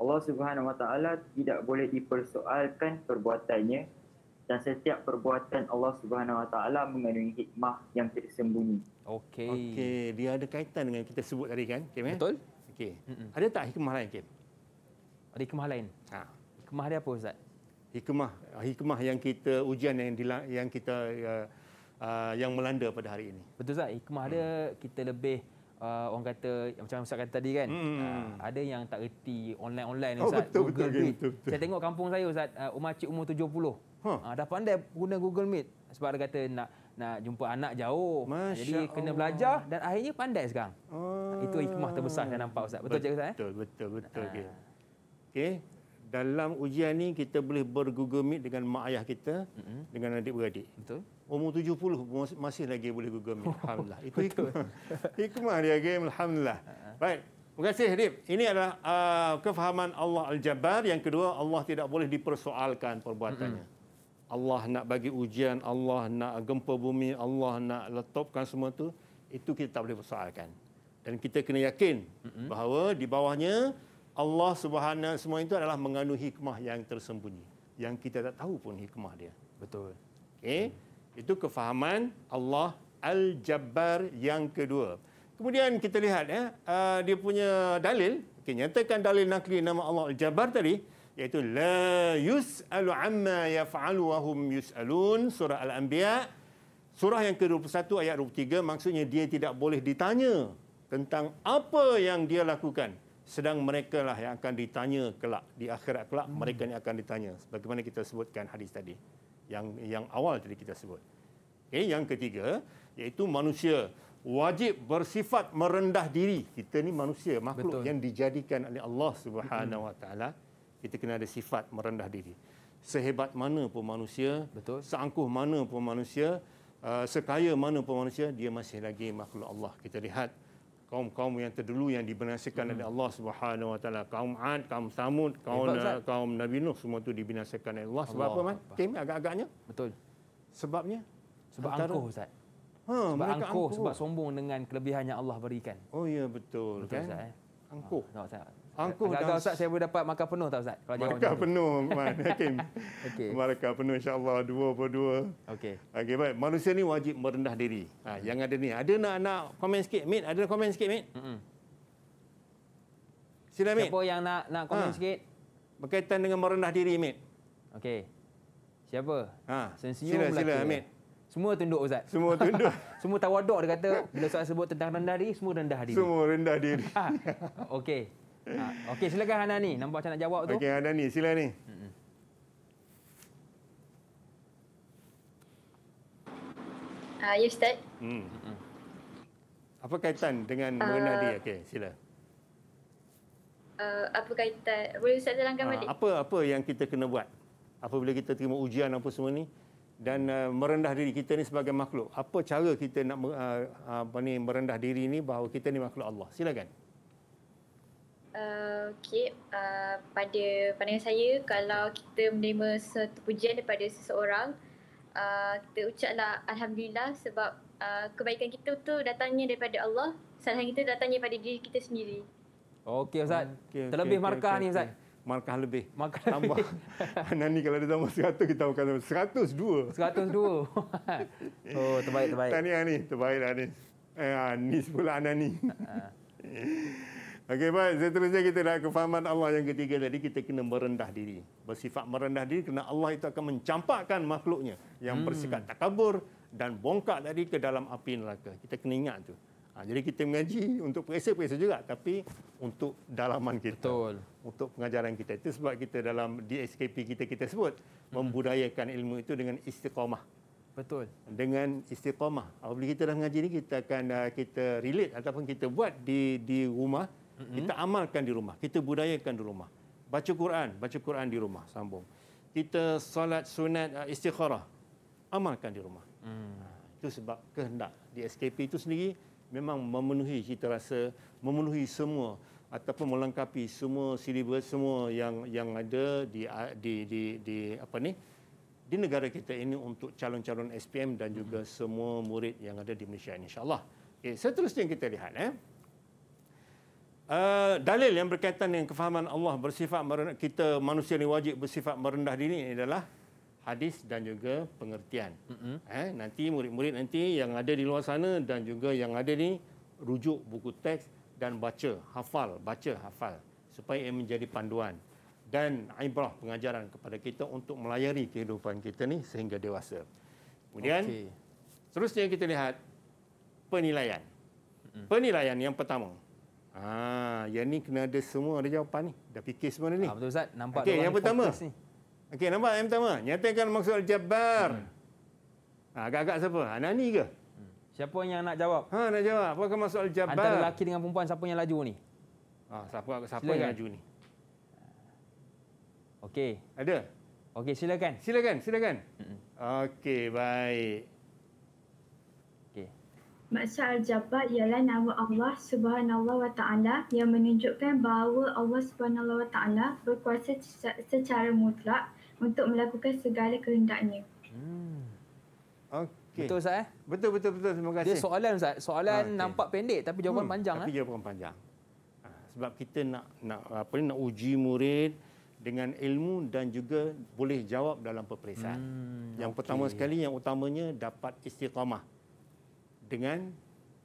Allah Subhanahu Wa Taala tidak boleh dipersoalkan perbuatannya dan setiap perbuatan Allah Subhanahu Wa Taala mengandungi hikmah yang tersembunyi. Okey. Okey, dia ada kaitan dengan kita sebut tadi kan? Okay, eh? Betul. Man? Okey. Ada tak hikmah lain, Kim? Ada hikmah lain. Ha. Hikmah dia apa, Ustaz? Hikmah hikmah yang kita ujian yang yang kita uh, uh, yang melanda pada hari ini. Betul Ustaz, hikmah hmm. kita lebih uh, orang kata macam Ustaz kata tadi kan. Hmm. Uh, ada yang tak reti online-online oh, Ustaz. Oh, betul, Google betul, Meet. Betul, betul, betul. Saya tengok kampung saya Ustaz, uh, umat cik umur 70. Huh. Uh, dah pandai guna Google Meet sebab dia kata nak nak jumpa anak jauh. Masya Jadi Allah. kena belajar dan akhirnya pandai sekarang. Hmm. Itu hikmah terbesar saya nampak Ustaz. Betul cakap Ustaz? Eh? Betul, betul, betul. betul okay. Okay. Dalam ujian ini kita boleh bergugumit dengan mak ayah kita, mm -hmm. dengan adik-beradik. Betul. Umur 70 masih lagi boleh gugumit. Alhamdulillah. Itu hikmah. hikmah dia, game. Alhamdulillah. Baik. Terima kasih, Hidib. Ini adalah uh, kefahaman Allah Al-Jabbar. Yang kedua, Allah tidak boleh dipersoalkan perbuatannya. Mm -hmm. Allah nak bagi ujian, Allah nak gempa bumi, Allah nak letupkan semua tu, itu kita tak boleh persoalkan. Dan kita kena yakin bahawa di bawahnya Allah Subhanahu semua itu adalah mengandung hikmah yang tersembunyi yang kita tak tahu pun hikmah dia. Betul. Okay, Itu kefahaman Allah Al-Jabbar yang kedua. Kemudian kita lihat ya, dia punya dalil, okay, nyatakan dalil nakli nama Allah Al-Jabbar tadi, iaitu la yus'alu amma yaf'al wa hum yus'alun surah al-anbiya surah yang ke-21 ayat 23 maksudnya dia tidak boleh ditanya tentang apa yang dia lakukan sedang mereka lah yang akan ditanya kelak di akhirat kelak hmm. mereka yang akan ditanya sebagaimana kita sebutkan hadis tadi yang yang awal tadi kita sebut okay, yang ketiga iaitu manusia wajib bersifat merendah diri kita ni manusia makhluk Betul. yang dijadikan oleh Allah Subhanahu hmm. Wa Taala kita kena ada sifat merendah diri. Sehebat mana pun manusia, betul. Seangkuh mana pun manusia, uh, sekaya mana pun manusia, dia masih lagi makhluk Allah. Kita lihat kaum-kaum yang terdulu yang dibinasakan hmm. oleh Allah Subhanahu Wa Taala, kaum Ad, kaum Samud, kaum, Hebat, uh, kaum Nabi Nuh semua tu dibinasakan oleh Allah. Sebab Allah. apa, Man? Kami agak-agaknya. Betul. Sebabnya? Sebab antara, angkuh, Ustaz. Ha, sebab angkuh, angkuh, sebab sombong dengan kelebihan yang Allah berikan. Oh ya, betul. Betul, kan? Ustaz. Eh? Angkuh. Oh, ah, tak, Ustaz angkuh dan Ustaz saya boleh dapat makan penuh tak Ustaz? Kalau markah penuh Man Hakim. Okey. Markah penuh insya-Allah 22. Okey. Okey baik. Manusia ni wajib merendah diri. Ha, hmm. yang ada ni. Ada nak nak komen sikit mate? Ada nak komen sikit mate? Hmm. Sila mate. Siapa yang nak nak komen ha. sikit berkaitan dengan merendah diri mate? Okey. Siapa? Ha. Sensium sila, sila mate. Semua tunduk Ustaz. Semua tunduk. semua tawaduk dia kata bila Ustaz sebut tentang rendah diri, semua rendah diri. Semua rendah diri. Ha, okey. Ha, okey, silakan Hana ni. Nampak macam nak jawab tu. Okey, Hana ni. Sila ni. Uh, ya, Ustaz. Hmm. Apa kaitan dengan uh, mengenal dia? Okey, sila. Uh, apa kaitan? Boleh Ustaz terangkan uh, ah, balik? Apa, apa yang kita kena buat? Apabila kita terima ujian apa semua ni? dan uh, merendah diri kita ni sebagai makhluk. Apa cara kita nak uh, apa ni merendah diri ni bahawa kita ni makhluk Allah. Silakan. Eh, okay. Uh, eh, pada pandangan saya, kalau kita menerima satu pujian daripada seseorang, uh, kita ucaplah Alhamdulillah sebab uh, kebaikan kita tu datangnya daripada Allah. Salah kita datangnya daripada diri kita sendiri. Okey Ustaz. Ah, okay, okay, Terlebih okay, markah okay, ni Ustaz. Okay. Markah lebih. Markah tambah. Nani kalau dia tambah 100, kita dua. Seratus dua. oh, terbaik, terbaik. Tahniah ni, terbaiklah ni. Eh, Anis ah, pula Anani. Ah, Okey baik, seterusnya kita dah kefahaman Allah yang ketiga tadi kita kena merendah diri. Bersifat merendah diri kerana Allah itu akan mencampakkan makhluknya yang hmm. bersikap takabur dan bongkak tadi ke dalam api neraka. Kita kena ingat tu. Ha, jadi kita mengaji untuk periksa-periksa juga tapi untuk dalaman kita. Betul. Untuk pengajaran kita itu sebab kita dalam DSKP kita kita sebut hmm. membudayakan ilmu itu dengan istiqamah. Betul. Dengan istiqamah. Apabila kita dah mengaji ni kita akan uh, kita relate ataupun kita buat di di rumah hmm Kita amalkan di rumah. Kita budayakan di rumah. Baca Quran. Baca Quran di rumah. Sambung. Kita solat sunat uh, istikharah. Amalkan di rumah. Mm. Ha, itu sebab kehendak. Di SKP itu sendiri memang memenuhi kita rasa memenuhi semua ataupun melengkapi semua silibus semua yang yang ada di uh, di di, di apa ni di negara kita ini untuk calon-calon SPM dan juga semua murid yang ada di Malaysia insya-Allah. Okay, seterusnya kita lihat eh. Eh, dalil yang berkaitan dengan kefahaman Allah bersifat merendah, kita manusia ni wajib bersifat merendah diri ini adalah hadis dan juga pengertian. Mm-hmm. Eh, nanti murid-murid nanti yang ada di luar sana dan juga yang ada ni rujuk buku teks dan baca hafal baca hafal supaya ia menjadi panduan dan ibrah pengajaran kepada kita untuk melayari kehidupan kita ni sehingga dewasa. Kemudian okay. seterusnya kita lihat penilaian. Mm-hmm. Penilaian yang pertama Ah, yang ni kena ada semua ada jawapan ni. Dah fikir semua ni. Ah, betul Ustaz, nampak okay, yang pertama. Okey, nampak yang pertama. Nyatakan maksud Al-Jabbar. Hmm. Ha, agak-agak siapa? Anani ke? Hmm. Siapa yang nak jawab? Ha, nak jawab. Apa maksud Al-Jabbar? Antara lelaki dengan perempuan siapa yang laju ni? Ah, siapa siapa yang laju ni? Okey. Ada? Okey, silakan. Silakan, silakan. Hmm. Okey, baik. Maksud Al-Jabbar ialah nama Allah Subhanallah wa ta'ala yang menunjukkan bahawa Allah Subhanallah wa ta'ala berkuasa secara mutlak untuk melakukan segala kehendaknya. Hmm. Okay. Betul Ustaz? Eh? Betul, betul, betul. Terima kasih. Dia soalan Ustaz. Soalan okay. nampak pendek tapi jawapan hmm, panjang. Tapi eh? jawapan panjang. Ha, sebab kita nak nak apa ni, nak uji murid dengan ilmu dan juga boleh jawab dalam peperiksaan. Hmm, yang okay. pertama sekali, yang utamanya dapat istiqamah dengan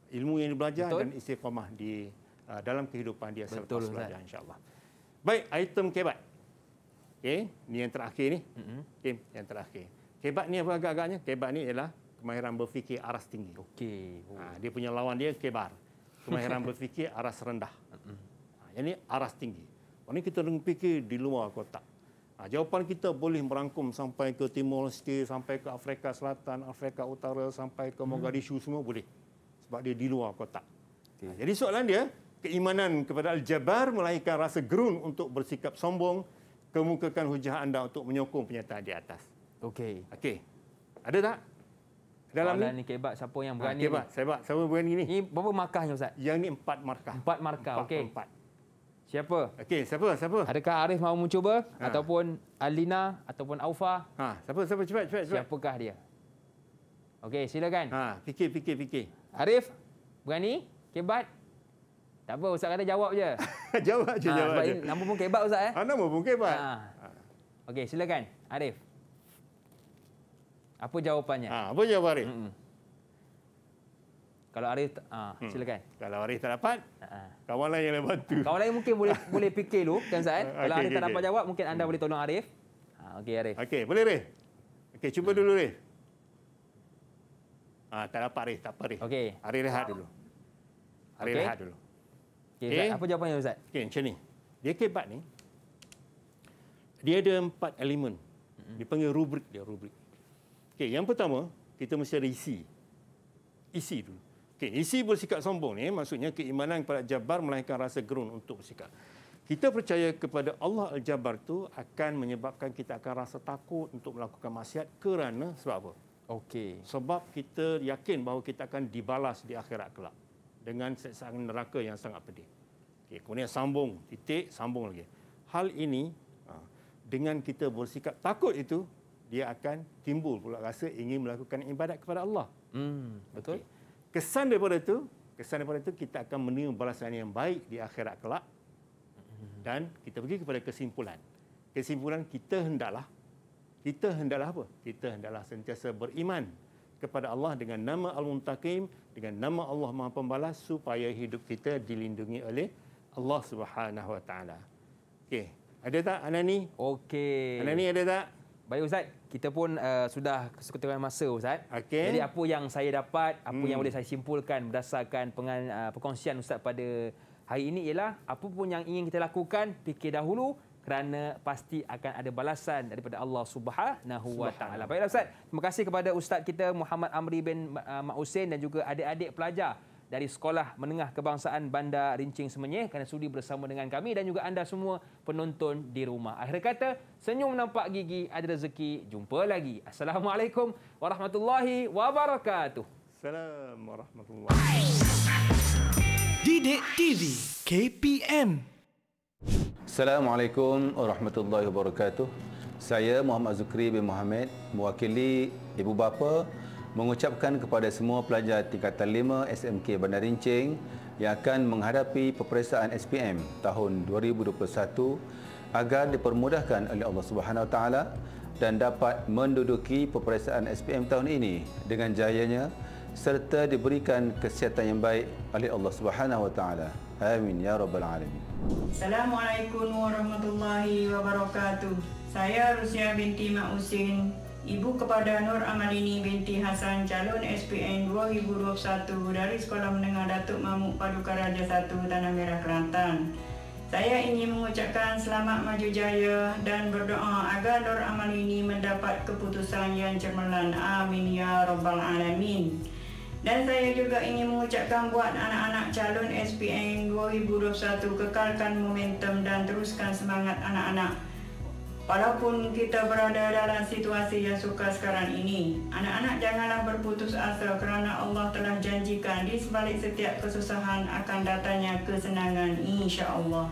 ilmu yang dia belajar Betul. dan istiqamah di uh, dalam kehidupan dia Betul, selepas belajar insyaallah. Baik, item kebat. Okey, ni yang terakhir ni. Mm-hmm. Okey, yang terakhir. Kebat ni apa agak-agaknya? Kebat ni ialah kemahiran berfikir aras tinggi. Okey. Oh. Ha, dia punya lawan dia kebar. Kemahiran berfikir aras rendah. Mm-hmm. Ha, yang ni aras tinggi. Orang ni kita dengan fikir di luar kotak. Ah, jawapan kita boleh merangkum sampai ke Timor Leste, sampai ke Afrika Selatan, Afrika Utara, sampai ke Mogadishu hmm. semua boleh. Sebab dia di luar kotak. Okay. Ah, jadi soalan dia, keimanan kepada Al-Jabar melahirkan rasa gerun untuk bersikap sombong, kemukakan hujah anda untuk menyokong penyataan di atas. Okey. Okey. Ada tak? Dalam Soalan ni? ni ah, siapa yang berani ha, kebat, ni? Kebat, siapa berani ni? Ini berapa markahnya Ustaz? Yang ni empat markah. Empat markah, okey. Empat. Siapa? Okey, siapa? Siapa? Adakah Arif mahu mencuba ha. ataupun Alina ataupun Aufa? Ha, siapa? Siapa cepat cepat cepat. Siapakah dia? Okey, silakan. Ha, fikir fikir fikir. Arif, berani? Kebat? Tak apa, Ustaz kata jawab je. jawab je, ha, jawab je. Nama pun kebat Ustaz eh. Ha, nama pun kebat. Ha. Okey, silakan. Arif. Apa jawapannya? Ha, apa jawab Arif? Mm-mm. Kalau Arif uh, hmm. silakan. Kalau Arif tak dapat, uh-huh. kawan lain yang boleh bantu. Kawan lain mungkin boleh boleh fikir dulu kan Zain. Kalau okay, Arif okay, tak okay. jawab, mungkin anda hmm. boleh tolong Arif. Ha, okey Arif. Okey, boleh Arif. Okey, cuba hmm. dulu Arif. Ah, ha, tak dapat Arif, tak apa Arif. Okey. Arif rehat dulu. Arif okay. rehat dulu. Okey, okay. apa jawapannya Ustaz? Okey, macam ni. Dia kebat ni. Dia ada empat elemen. Hmm. Dipanggil rubrik dia, rubrik. Okey, yang pertama, kita mesti ada isi. Isi dulu. Okay, isi bersikap sombong ni maksudnya keimanan kepada Jabar melahirkan rasa gerun untuk bersikap. Kita percaya kepada Allah Al-Jabbar tu akan menyebabkan kita akan rasa takut untuk melakukan maksiat kerana sebab apa? Okey. Sebab kita yakin bahawa kita akan dibalas di akhirat kelak dengan seksaan neraka yang sangat pedih. Okey, kemudian sambung titik, sambung lagi. Hal ini ha, dengan kita bersikap takut itu dia akan timbul pula rasa ingin melakukan ibadat kepada Allah. Hmm, betul. Okay kesan daripada itu kesan daripada itu kita akan menerima balasan yang baik di akhirat kelak dan kita pergi kepada kesimpulan kesimpulan kita hendaklah kita hendaklah apa kita hendaklah sentiasa beriman kepada Allah dengan nama Al-Muntaqim dengan nama Allah Maha Pembalas supaya hidup kita dilindungi oleh Allah Subhanahu Wa Taala okey ada tak Anani okey Anani ada tak baik ustaz kita pun uh, sudah kesekutuan masa Ustaz. Okay. Jadi apa yang saya dapat, apa hmm. yang boleh saya simpulkan berdasarkan pengan, uh, perkongsian Ustaz pada hari ini ialah apa pun yang ingin kita lakukan, fikir dahulu kerana pasti akan ada balasan daripada Allah Subhanahu Wa Taala. Baiklah Ustaz. Terima kasih kepada Ustaz kita Muhammad Amri bin uh, Ma'usin dan juga adik-adik pelajar dari Sekolah Menengah Kebangsaan Bandar Rincing Semenyih kerana sudi bersama dengan kami dan juga anda semua penonton di rumah. Akhir kata, senyum nampak gigi ada rezeki. Jumpa lagi. Assalamualaikum warahmatullahi wabarakatuh. Assalamualaikum warahmatullahi Didik TV KPM Assalamualaikum warahmatullahi wabarakatuh. Saya Muhammad Zukri bin Muhammad, mewakili ibu bapa mengucapkan kepada semua pelajar tingkatan 5 SMK Bandar Rincing yang akan menghadapi peperiksaan SPM tahun 2021 agar dipermudahkan oleh Allah Subhanahu taala dan dapat menduduki peperiksaan SPM tahun ini dengan jayanya serta diberikan kesihatan yang baik oleh Allah Subhanahu wa taala. Amin ya rabbal alamin. Assalamualaikum warahmatullahi wabarakatuh. Saya Rusia binti Ma'usin Ibu kepada Nur Amalini binti Hasan calon SPN 2021 dari Sekolah Menengah Datuk Mamuk Paduka Raja 1 Tanah Merah Kelantan. Saya ingin mengucapkan selamat maju jaya dan berdoa agar Nur Amalini mendapat keputusan yang cemerlang. Amin ya rabbal alamin. Dan saya juga ingin mengucapkan buat anak-anak calon SPN 2021 kekalkan momentum dan teruskan semangat anak-anak. Walaupun kita berada dalam situasi yang sukar sekarang ini, anak-anak janganlah berputus asa kerana Allah telah janjikan di sebalik setiap kesusahan akan datangnya kesenangan insya-Allah.